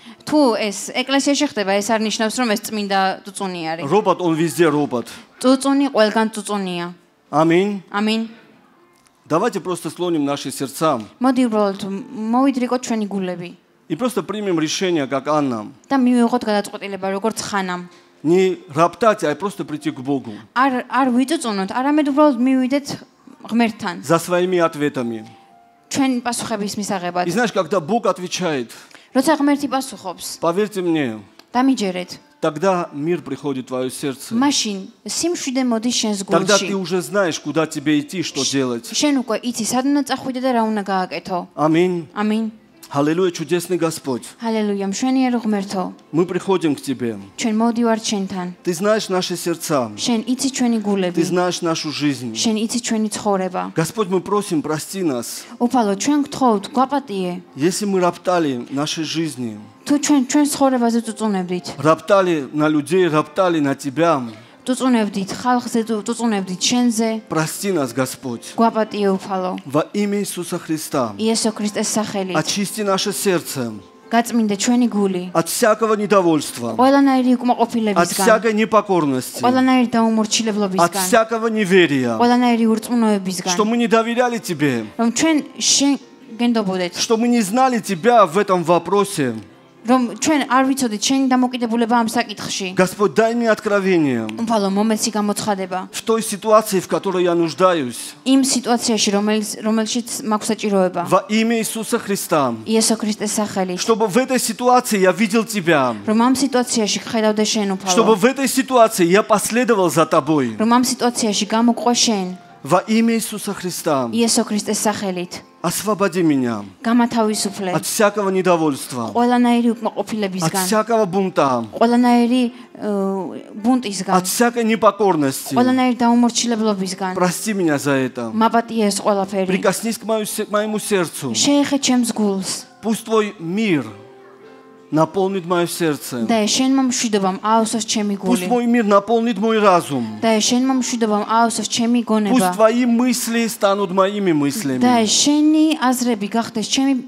თუ ეს ეკლესიაში ხდება, ეს არ ნიშნავს, რომ ეს წმინდა წუწუნი არის. Робот он везде робот. წუწუნი ყველგან წუწუნია. Амин. Амин. Давайте просто склоним наши сердца. Моди ворлд, მოვიდრიყო ჩვენი გულები. И просто примем решение, как Анна. Да მივიღოთ გადაწყვეტილება, როგორც ხანამ. Не раптать, а просто прийти к Богу. Ар ар ვიწუწუნოთ, арамед ворлд მივიდეთ ღმერთთან. За своими ответами. ჩვენი პასუხების მისაღებად. И знаешь, когда Бог отвечает. როცა ღმერთი პასუხობს. Поверьте мне. დამიჯერეთ. Тогда мир приходит в твое сердце. Машин, симшиде моди შენს გულში. Тогда ты уже знаешь, куда тебе идти, что делать. შენ უკვე იცი, სადაც წახვიდე და რა უნდა გააკეთო. Аллилуйя, чудесный Господь. Аллилуйя, Мы приходим к Тебе. Ты знаешь наши сердца. Ты знаешь нашу жизнь. Господь, мы просим, прости нас. Если мы роптали нашей жизни, роптали на людей, роптали на Тебя, გვწუნებდით ხალხზე, გვწუნებდით შენზე. Прости нас, Господь. გვაპატიო უფალო. Во имя Иисуса Христа. იესო ქრისტეს სახელით. Очисти наше сердце. გაწმინდა ჩვენი გული. От всякого недовольства. ყველანაირი უკმაყოფილებისგან. От всякой непокорности. ყველანაირი დაუმორჩილებლობისგან. От всякого неверия. ყველანაირი ურწმუნოებისგან. Что мы не доверяли тебе. რომ ჩვენ შენ გენდობოდეთ. Что мы не знали тебя в этом вопросе რომ ჩვენ არ ვიცოდით შენი დამოკიდებულება ამ საკითხში. Господь, дай мне откровение. ბალო მომეცი გამოცხადება. В той ситуации, в которой я нуждаюсь. იმ სიტუაციაში, რომელიც რომელშიც მაქვს საჭიროება. Во имя Иисуса Христа. იესო ქრისტეს სახელით. Чтобы в этой ситуации я видел тебя. რომ ამ სიტუაციაში ხედავდე შენ უფალო. Чтобы в этой ситуации я последовал за тобой. რომ ამ სიტუაციაში გამოყვე შენ во имя Иисуса Христа. Иисус Христос სახელით. Освободи меня გამათავისუფლე от всякого недовольства. ყველანაირი უკმაყოფილებისგან. Ну, от всякого бунта. ყველანაირი э, бунтისგან. от всякой непокорности. ყველანაირი დაუმორჩილებლობისგან. прости меня за это. მაპატიე ეს ყველაფერი. прикоснись к моему к моему сердцу. შეეხე ჩემს пусть твой мир Наполнит мое сердце. Да ещё мам шудовам аусас чеми гуле. Пусть мой мир наполнит мой разум. Да ещё мам шудовам аусас чеми гонеба. Пусть твои мысли станут моими мыслями. Да ещё ни азреби гахтес чеми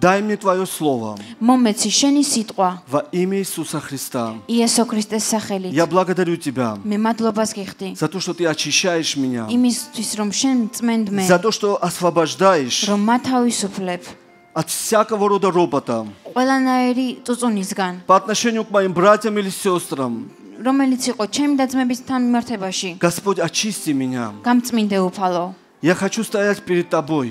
Дай мне твое слово. Во имя Иисуса Христа. Я благодарю тебя. За то, что ты очищаешь меня. За то, что освобождаешь от всякого рода робота по отношению к моим братьям или сестрам. Господь, очисти меня. Я хочу стоять перед Тобой.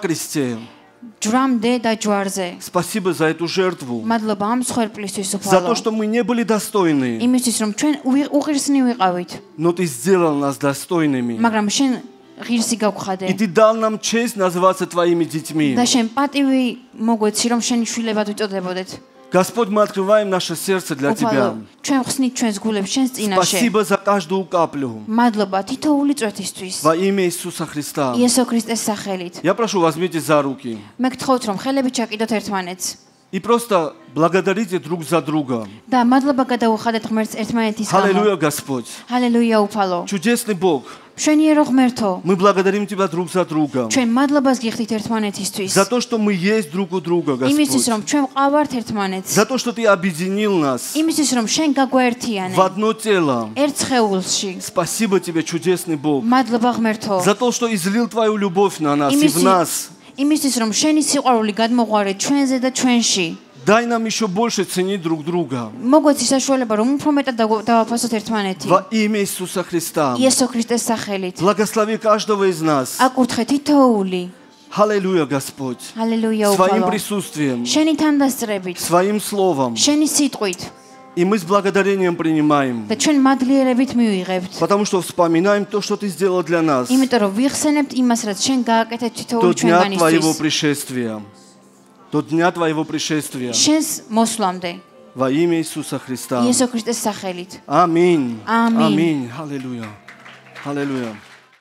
кресте. Спасибо за эту жертву. За то, что мы не были достойны. Но ты сделал нас достойными. ღირსი გავხადე. И ты дал нам честь называться твоими детьми. და შენ პატივი მოგვეცი, რომ შენი შვილებად ვიწოდებოდეთ. Господь, мы открываем наше сердце для Тебя. Спасибо за каждую каплю. Во имя Иисуса Христа. Я прошу, возьмите за руки. И просто благодарите друг за друга. Да, мадла да ухадет хмерц эртманетис камо. Аллилуйя, Господь. Аллилуйя, Упало. Чудесный Бог. Мы благодарим Тебя друг за друга. За то, что мы есть друг у друга, Господь. За то, что Ты объединил нас в одно тело. Спасибо Тебе, чудесный Бог. За то, что излил Твою любовь на нас и в нас. იმისთვის რომ შენი სიყვარული გადმოყარეთ ჩვენზე და ჩვენში. Дай нам ещё больше ценить друг друга. Могути сошёлеба, რომ უფრო მეტად დავაფასოთ ერთმანეთი. Во имя Иисуса Христа. Иисус Христос сахелит. Благослови каждого из нас. Акутхе титоули. Аллилуйя, Господь. Аллилуйя. Своим присутствием. Шენი თანდასწრებით. Своим словом. Шენი სიტყვით. И мы с благодарением принимаем. Потому что вспоминаем то, что Ты сделал для нас. До дня Твоего пришествия. До дня Твоего пришествия. Во имя Иисуса Христа. Аминь. Аминь. Аллилуйя. Аллилуйя.